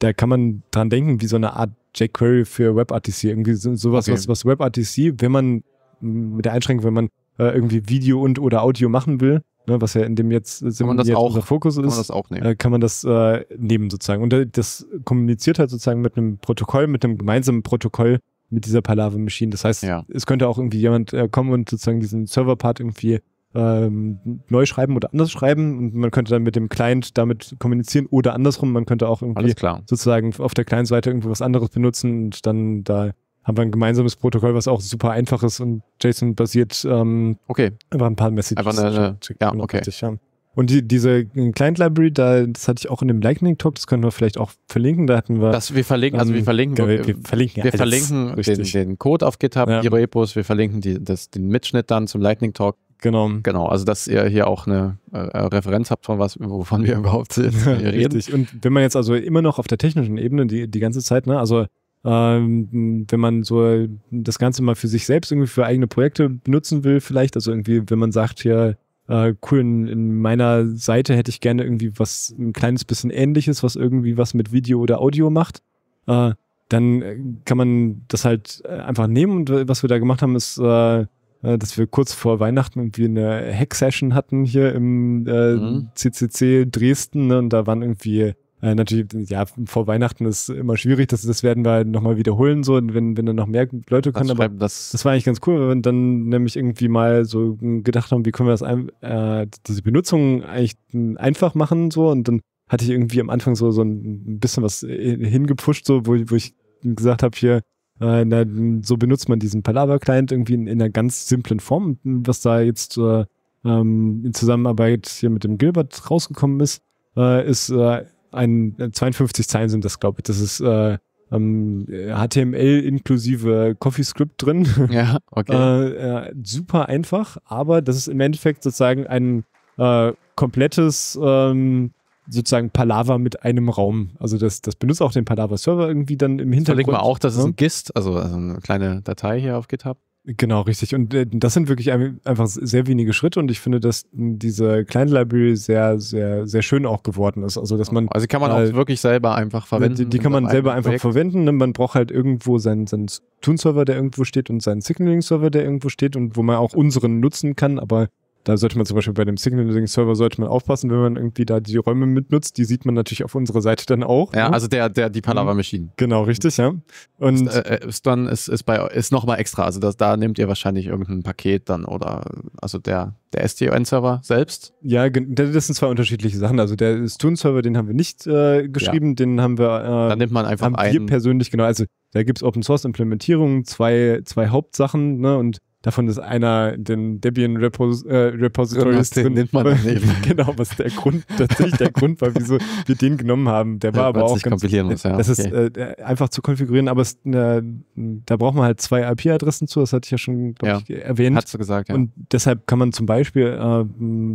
da kann man dran denken, wie so eine Art jQuery für WebRTC, irgendwie sowas, okay. was, was WebRTC, wenn man mit der Einschränkung, wenn man äh, irgendwie Video und oder Audio machen will, ne, was ja in dem jetzt, äh, kann man das jetzt auch, unser Fokus ist, kann man das auch nehmen, äh, kann man das äh, nehmen sozusagen. Und äh, das kommuniziert halt sozusagen mit einem Protokoll, mit einem gemeinsamen Protokoll mit dieser Palaver maschine Das heißt, ja. es könnte auch irgendwie jemand äh, kommen und sozusagen diesen Server-Part irgendwie ähm, neu schreiben oder anders schreiben und man könnte dann mit dem Client damit kommunizieren oder andersrum, man könnte auch irgendwie sozusagen auf der Client-Seite irgendwo was anderes benutzen und dann da haben wir ein gemeinsames Protokoll, was auch super einfach ist und JSON-basiert ähm, okay. über ein paar Messages. Einfach eine, ja, genau, okay. Ja. Und die, diese Client-Library, da, das hatte ich auch in dem Lightning-Talk, das können wir vielleicht auch verlinken, da hatten wir... Das, wir verlinken, ähm, also wir ähm, verlinken... Wir, wir verlinken, wir verlinken den, den, Code auf GitHub, ja. die Repos, wir verlinken die, das, den Mitschnitt dann zum Lightning-Talk. Genau. Genau, also dass ihr hier auch eine äh, Referenz habt, von was, wovon wir [laughs] überhaupt [laughs] reden. Richtig. Und wenn man jetzt also immer noch auf der technischen Ebene die, die ganze Zeit, ne, also ähm, wenn man so das Ganze mal für sich selbst irgendwie für eigene Projekte benutzen will, vielleicht, also irgendwie, wenn man sagt, ja, äh, cool, in, in, meiner Seite hätte ich gerne irgendwie was, ein kleines bisschen ähnliches, was irgendwie was mit Video oder Audio macht, äh, dann äh, kann man das halt äh, einfach nehmen und äh, was wir da gemacht haben, ist, äh, dass wir kurz vor Weihnachten irgendwie eine Hack-Session hatten hier im äh, mhm. CCC Dresden ne? und da waren irgendwie äh, natürlich, ja, vor Weihnachten ist immer schwierig, das, das werden wir halt nochmal wiederholen, so, wenn, wenn dann noch mehr Leute können. Das also aber das, das war eigentlich ganz cool, wenn wir dann nämlich irgendwie mal so gedacht haben, wie können wir das äh, diese Benutzung eigentlich einfach machen, so, und dann hatte ich irgendwie am Anfang so, so ein bisschen was äh, hingepusht, so, wo, wo ich gesagt habe, hier, äh, na, so benutzt man diesen palabra client irgendwie in, in, einer ganz simplen Form, was da jetzt äh, ähm, in Zusammenarbeit hier mit dem Gilbert rausgekommen ist, äh, ist äh, ein 52 Zeilen sind das, glaube ich. Das ist äh, HTML ähm, inklusive CoffeeScript drin. [laughs] Ja, okay. äh, super einfach, aber das ist im Endeffekt sozusagen ein äh, komplettes ähm, sozusagen Palaver mit einem Raum. Also das, das benutzt auch den Palaver-Server irgendwie dann im Hintergrund. Verlinken wir auch, das ist ne? ein GIST, also, also eine kleine Datei hier auf GitHub. Genau, richtig. Und äh, das sind wirklich einfach sehr wenige Schritte und ich finde, dass diese kleine Library sehr, sehr, sehr schön auch geworden ist. Also, dass man. Also, kann man auch wirklich selber einfach verwenden. Die, die kann man selber einfach Projekt. verwenden. Man braucht halt irgendwo seinen, seinen Tune-Server, der irgendwo steht und seinen Signaling-Server, der irgendwo steht und wo man auch unseren nutzen kann. Aber da sollte man zum Beispiel bei dem Signaling-Server sollte man aufpassen, wenn man irgendwie da die Räume mitnutzt. Die sieht man natürlich auf unserer Seite dann auch. Ja, ne? also der, der, die Palava mhm. Machine. Genau, richtig, ja. Und ist, äh, äh ist dann ist, ist bei ist nochmal extra. Also das, da nehmt ihr wahrscheinlich irgendein Paket dann oder also der, der STON-Server selbst? Ja, das sind zwei unterschiedliche Sachen. Also der Stun-Server, den haben wir nicht äh, geschrieben, ja. den haben wir. Äh, Dann nimmt man einfach haben einen. Wir persönlich, genau. Also da gibt es Open Source Implementierungen, zwei, zwei Hauptsachen, ne? Und Davon ist einer den Debian Repos äh, Repositories genau, drin. Nennt man [laughs] genau, was der Grund, tatsächlich der Grund war, wieso wir den genommen haben. Der war ja, aber auch ganz, kompilieren muss, ja. Das okay. ist äh, einfach zu konfigurieren, aber es, äh, da braucht man halt zwei IP-Adressen zu, das hatte ich ja schon ja. Ich, erwähnt. Hast du gesagt, ja. Und deshalb kann man zum Beispiel äh,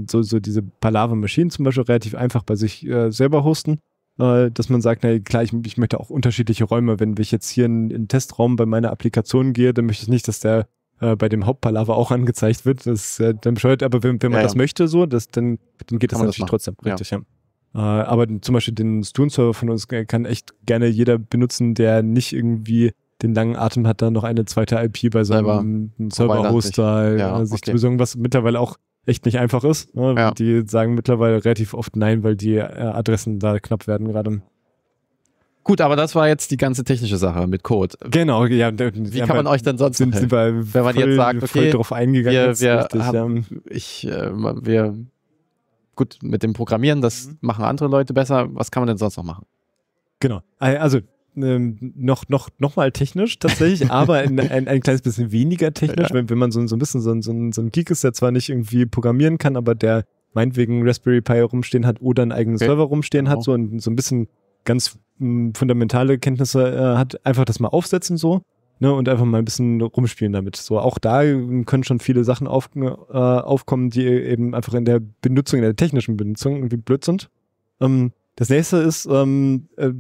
so, so diese Palaver maschinen zum Beispiel relativ einfach bei sich äh, selber hosten äh, dass man sagt, na klar, ich, ich, möchte auch unterschiedliche Räume. Wenn ich jetzt hier in, in, einen Testraum bei meiner Applikation gehe, dann möchte ich nicht, dass der äh, bei dem Hauptpalaver auch angezeigt wird. Das ist äh, dann bescheuert, aber wenn, wenn man ja, das ja. möchte, so, das, dann, dann geht das natürlich das trotzdem. Richtig, ja. ja. Äh, aber zum Beispiel den Stone-Server von uns äh, kann echt gerne jeder benutzen, der nicht irgendwie den langen Atem hat, da noch eine zweite IP bei seinem server hoster ja, äh, sich okay. zu besorgen, was mittlerweile auch echt nicht einfach ist. Ne? Ja. Die sagen mittlerweile relativ oft nein, weil die Adressen da knapp werden gerade. Gut, aber das war jetzt die ganze technische Sache mit Code. Genau, ja. Wie kann man euch denn sonst sind Sie bei wenn man voll, jetzt sagt, okay, drauf eingegangen wir, wir richtig, haben, ja. ich, äh, wir, gut, mit dem Programmieren, das mhm. machen andere Leute besser. Was kann man denn sonst noch machen? Genau, also ähm, noch, noch, noch mal technisch tatsächlich, [laughs] aber in, ein, ein kleines bisschen weniger technisch, ja. wenn, wenn man so, so ein bisschen so ein, so, so ein Geek ist, der zwar nicht irgendwie programmieren kann, aber der meinetwegen Raspberry Pi rumstehen hat oder einen eigenen okay. Server rumstehen genau. hat so, und so ein bisschen ganz hm, fundamentale Kenntnisse äh, hat, einfach das mal aufsetzen so. Ne, und einfach mal ein bisschen rumspielen damit. So, auch da können schon viele Sachen auf, äh, aufkommen, die eben einfach in der Benutzung, in der technischen Benutzung irgendwie blöd sind. Ähm, das nächste ist ähm, äh,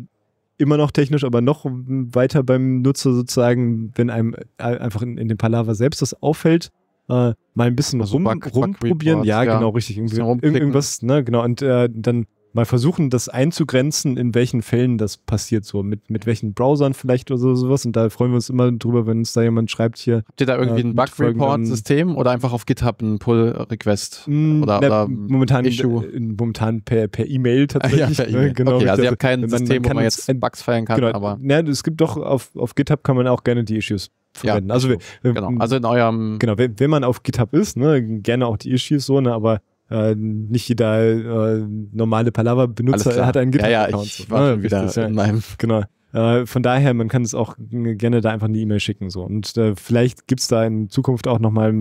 immer noch technisch, aber noch weiter beim Nutzer sozusagen, wenn einem äh, einfach in, in dem Palaver selbst das auffällt, äh, mal ein bisschen also rum, Bug, rumprobieren. Bug ja, ja, genau, richtig. Irgendwie, irgendwas, ne, genau. Und äh, dann mal versuchen, das einzugrenzen, in welchen Fällen das passiert, so mit, mit mhm. welchen Browsern vielleicht oder sowas. Und da freuen wir uns immer drüber, wenn uns da jemand schreibt hier. Habt ihr da irgendwie äh, ein Bug-Report-System oder einfach auf GitHub ein Pull-Request? Mm, oder, na, oder momentan, äh, Issue? In, momentan per E-Mail e [laughs] tatsächlich. Ja, per e genau, okay, also ihr habt kein man, System, man wo man jetzt Bugs feiern kann. Genau, aber na, es gibt doch, auf, auf GitHub kann man auch gerne die Issues verwenden. Ja, also, genau. also in eurem. Genau, wenn, wenn man auf GitHub ist, ne, gerne auch die Issues so, ne, aber äh, nicht jeder äh, normale Palaver-Benutzer hat einen GitHub-Account. Ja, ja, ich war schon wieder ja. in meinem. Genau. Äh, von daher, man kann es auch gerne da einfach eine E-Mail schicken. So. Und äh, vielleicht es da in Zukunft auch nochmal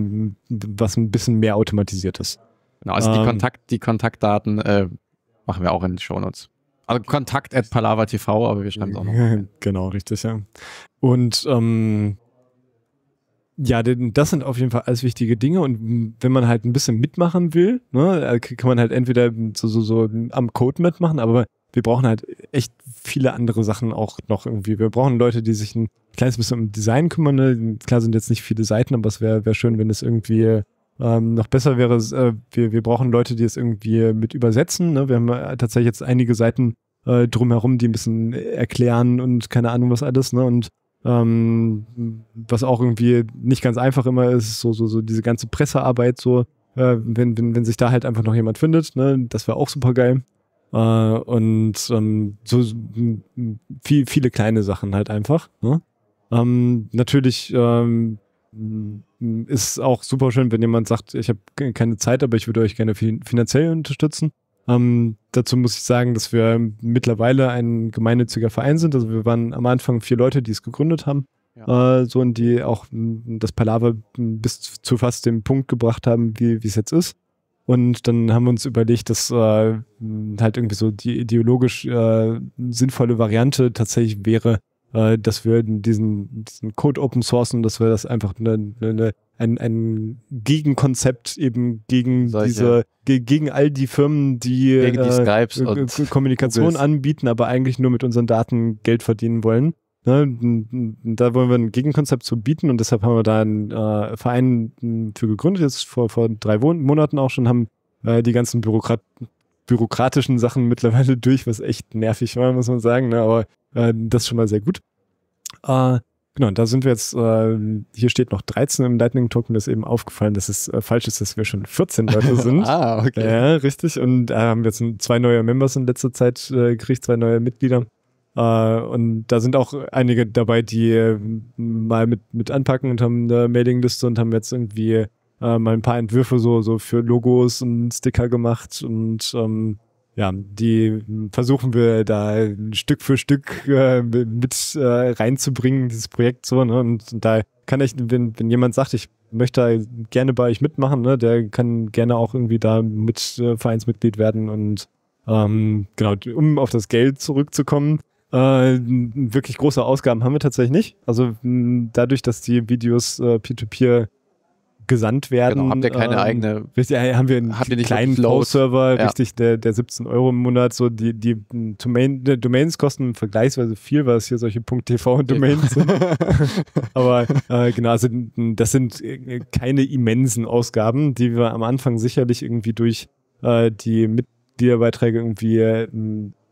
was ein bisschen mehr automatisiertes. Genau, also ähm, die, Kontakt, die Kontaktdaten äh, machen wir auch in den Shownotes. Also Kontakt at Palaver TV, aber wir schreiben es auch noch. [laughs] Genau, richtig, ja. Und ähm, ja, denn das sind auf jeden Fall alles wichtige Dinge und wenn man halt ein bisschen mitmachen will, ne, äh, kann man halt entweder so, so, so am Code mitmachen, aber wir brauchen halt echt viele andere Sachen auch noch irgendwie. Wir brauchen Leute, die sich ein kleines bisschen um Design kümmern. Ne? Klar sind jetzt nicht viele Seiten, aber es wäre wär schön, wenn es irgendwie ähm, noch besser wäre. Äh, wir, wir brauchen Leute, die es irgendwie mit übersetzen. Ne? Wir haben äh, tatsächlich jetzt einige Seiten äh, drumherum, die ein bisschen erklären und keine Ahnung was alles. Ne? Und ähm, was auch irgendwie nicht ganz einfach immer ist, so, so, so diese ganze Pressearbeit, so, äh, wenn, wenn, wenn sich da halt einfach noch jemand findet, ne, das wäre auch super geil. Äh, und ähm, so viel, viele kleine Sachen halt einfach. Ne? Ähm, natürlich ähm, ist auch super schön, wenn jemand sagt, ich habe keine Zeit, aber ich würde euch gerne finanziell unterstützen. Ähm, dazu muss ich sagen, dass wir mittlerweile ein gemeinnütziger Verein sind. Also wir waren am Anfang vier Leute, die es gegründet haben. Ja. Äh, so und die auch das Palaver bis zu fast dem Punkt gebracht haben, wie es jetzt ist. Und dann haben wir uns überlegt, dass äh, halt irgendwie so die ideologisch äh, sinnvolle Variante tatsächlich wäre, äh, dass wir diesen, diesen Code open sourcen, dass wir das einfach eine, eine, ein, ein Gegenkonzept eben gegen Solche. diese, ge, gegen all die Firmen, die, gegen die äh, Skypes äh, und Kommunikation Googles. anbieten, aber eigentlich nur mit unseren Daten Geld verdienen wollen. Ne, da wollen wir ein Gegenkonzept zu bieten und deshalb haben wir da einen äh, Verein hm, für gegründet, jetzt vor, vor drei Monaten auch schon, haben äh, die ganzen Bürokrat bürokratischen Sachen mittlerweile [laughs] durch, was echt nervig war, muss man sagen. Ne? Aber äh, das ist schon mal sehr gut. Äh, genau, da sind wir jetzt, äh, hier steht noch 13 im Lightning Token, das ist eben aufgefallen, dass es äh, falsch ist, dass wir schon 14 Leute [laughs] sind. ah, okay. Ja, richtig. Und da haben wir jetzt zwei neue Members in letzter Zeit äh, gekriegt, zwei neue Mitglieder. Äh, und da sind auch einige dabei, die mal mit, mit anpacken und haben eine Mailingliste und haben jetzt irgendwie mal ähm, ein paar Entwürfe so, so für Logos und Sticker gemacht und ähm, ja, die versuchen wir da Stück für Stück äh, mit äh, reinzubringen, dieses Projekt so. Ne? Und da kann ich, wenn, wenn jemand sagt, ich möchte da gerne bei euch mitmachen, ne, der kann gerne auch irgendwie da mit äh, Vereinsmitglied werden und ähm, genau, um auf das Geld zurückzukommen. Äh, wirklich große Ausgaben haben wir tatsächlich nicht. Also mh, dadurch, dass die Videos äh, peer-to-peer gesandt werden. Genau, habt ihr keine ähm, eigene? Ja, haben wir einen kleinen Flow-Server, ja. richtig, der, der 17 Euro im Monat, so die, die Domain, Domains kosten vergleichsweise viel, was hier solche .tv Domains sind. [laughs] Aber äh, genau, also, das sind, das äh, sind keine immensen Ausgaben, die wir am Anfang sicherlich irgendwie durch äh, die Mitgliederbeiträge irgendwie äh,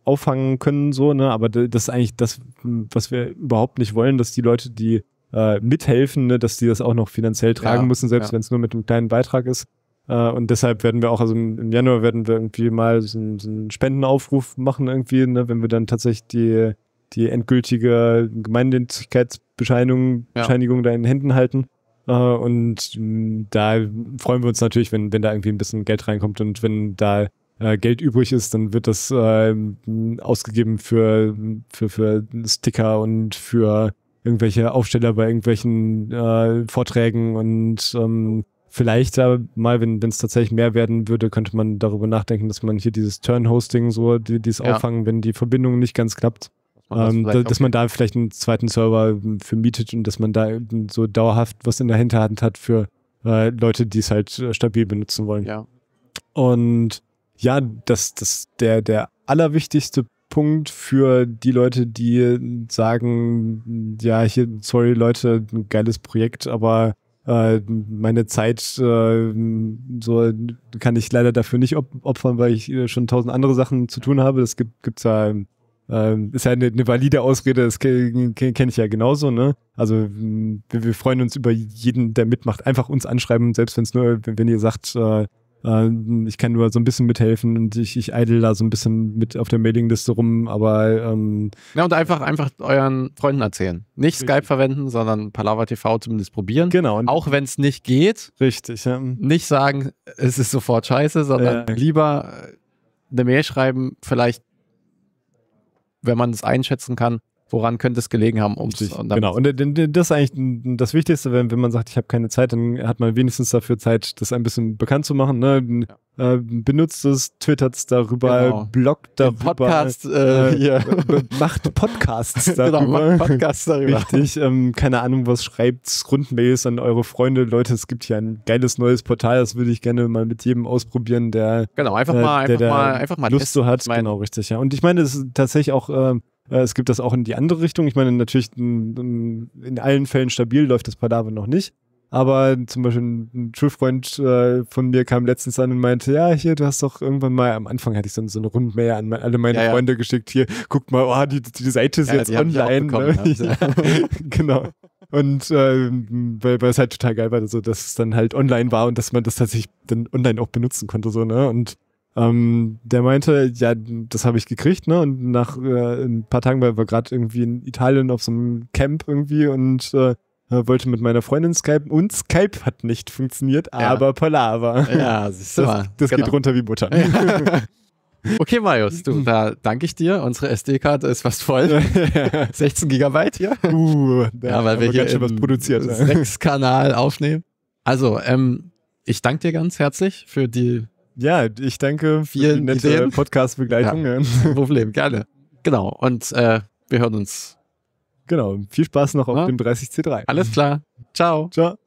auffangen können, so, ne? Aber das ist eigentlich das, was wir überhaupt nicht wollen, dass die Leute, die äh, mithelfen, ne, dass die das auch noch finanziell tragen ja, müssen, selbst ja. wenn es nur mit einem kleinen Beitrag ist. Äh, und deshalb werden wir auch, also im, im Januar werden wir irgendwie mal so, einen, so einen Spendenaufruf machen irgendwie, ne, wenn wir dann tatsächlich die, die endgültige Gemeinnützigkeitsbescheinigung ja. da in den Händen halten. Äh, und mh, mm, da freuen wir uns natürlich, wenn, wenn da irgendwie ein bisschen Geld reinkommt und wenn da äh, Geld übrig ist, dann wird das ähm, ausgegeben für, für, für Sticker und für irgendwelche Aufsteller bei irgendwelchen äh, Vorträgen und ähm, vielleicht da mal, wenn es tatsächlich mehr werden würde, könnte man darüber nachdenken, dass man hier dieses Turn-Hosting so, die, dieses ja. Auffangen, wenn die Verbindung nicht ganz klappt. Dass, ähm, da, dass man da vielleicht einen zweiten Server ähm, für mietet und dass man da so dauerhaft was in der Hinterhand hat für äh, Leute, die es halt äh, stabil benutzen wollen. Ja. Und ja, das, das der, der allerwichtigste Treffpunkt für die Leute, die sagen, ja, hier, sorry Leute, ein geiles Projekt, aber äh, meine Zeit äh, so kann ich leider dafür nicht opfern, weil ich äh, schon tausend andere Sachen zu tun habe. Das gibt gibt's ja ähm, ist ja eine, eine, valide Ausrede, das kenne ich ja genauso, ne? Also wir, wir, freuen uns über jeden, der mitmacht. Einfach uns anschreiben, selbst wenn es nur, wenn, wenn ihr sagt, äh, ähm, ich kann nur so ein bisschen mithelfen und ich, ich idle da so ein bisschen mit auf der Mailingliste rum, aber. Ähm, ja, und einfach, einfach euren Freunden erzählen. Nicht richtig. Skype verwenden, sondern Palava TV zumindest probieren. Genau. Und auch wenn es nicht geht. Richtig. Ja. Nicht sagen, es ist sofort scheiße, sondern ja. lieber äh, eine Mail schreiben, vielleicht, wenn man es einschätzen kann, woran könnte es gelegen haben, um sich. Genau, und äh, das ist eigentlich das Wichtigste, wenn, wenn man sagt, ich habe keine Zeit, dann hat man wenigstens dafür Zeit, das ein bisschen bekannt zu machen. Ne? Ja. Äh, benutzt es, twittert es darüber, genau. bloggt darüber. Podcast, äh, ja. Äh, [laughs] macht Podcasts darüber. [laughs] genau, macht Podcasts darüber. Richtig, ähm, keine Ahnung, was schreibt, Rundmails an eure Freunde. Leute, es gibt hier ein geiles neues Portal, das würde ich gerne mal mit jedem ausprobieren, der, genau, einfach mal, äh, der, einfach der mal, einfach mal Lust testen. so hat. Genau, richtig, ja. Und ich meine, es ist tatsächlich auch äh, es gibt das auch in die andere Richtung. Ich meine, natürlich in allen Fällen stabil läuft das Padawan noch nicht. Aber zum Beispiel ein Schulfreund äh, von mir kam letztens an und meinte, ja, hier, du hast doch irgendwann mal, am Anfang hatte ich so, eine Rundmail an alle meine ja, Freunde geschickt, hier, guck mal, oh, die, die Seite ist ja, jetzt online. Bekommen, ne? ne? [laughs] genau. Und äh, weil, weil es halt total geil war, also, dass es dann halt online war und dass man das tatsächlich dann online auch benutzen konnte, so, ne? Und ähm, der meinte, ja, das habe ich gekriegt, ne? Und nach äh, ein paar Tagen, war wir gerade irgendwie in Italien auf so einem Camp irgendwie und äh, äh wollte mit meiner Freundin skypen und Skype hat nicht funktioniert, ja. aber Palava. Ja, siehst du [laughs] Das, das genau. geht runter wie Butter. Ja. [laughs] Okay, Marius, du, da danke ich dir. Unsere SD-Karte ist fast voll. 16 [laughs] Gigabyte hier. Uh, ja, weil wir hier schon was produziert. Sechs Kanal aufnehmen. Also, ähm, ich danke dir ganz herzlich für die ja, ich danke für die nette Podcast-Begleitung. Ja, [laughs] kein Problem, gerne. Genau, und äh, wir hören uns. Genau, viel Spaß noch auf ja. dem 30C3. Alles klar. Ciao. Ciao.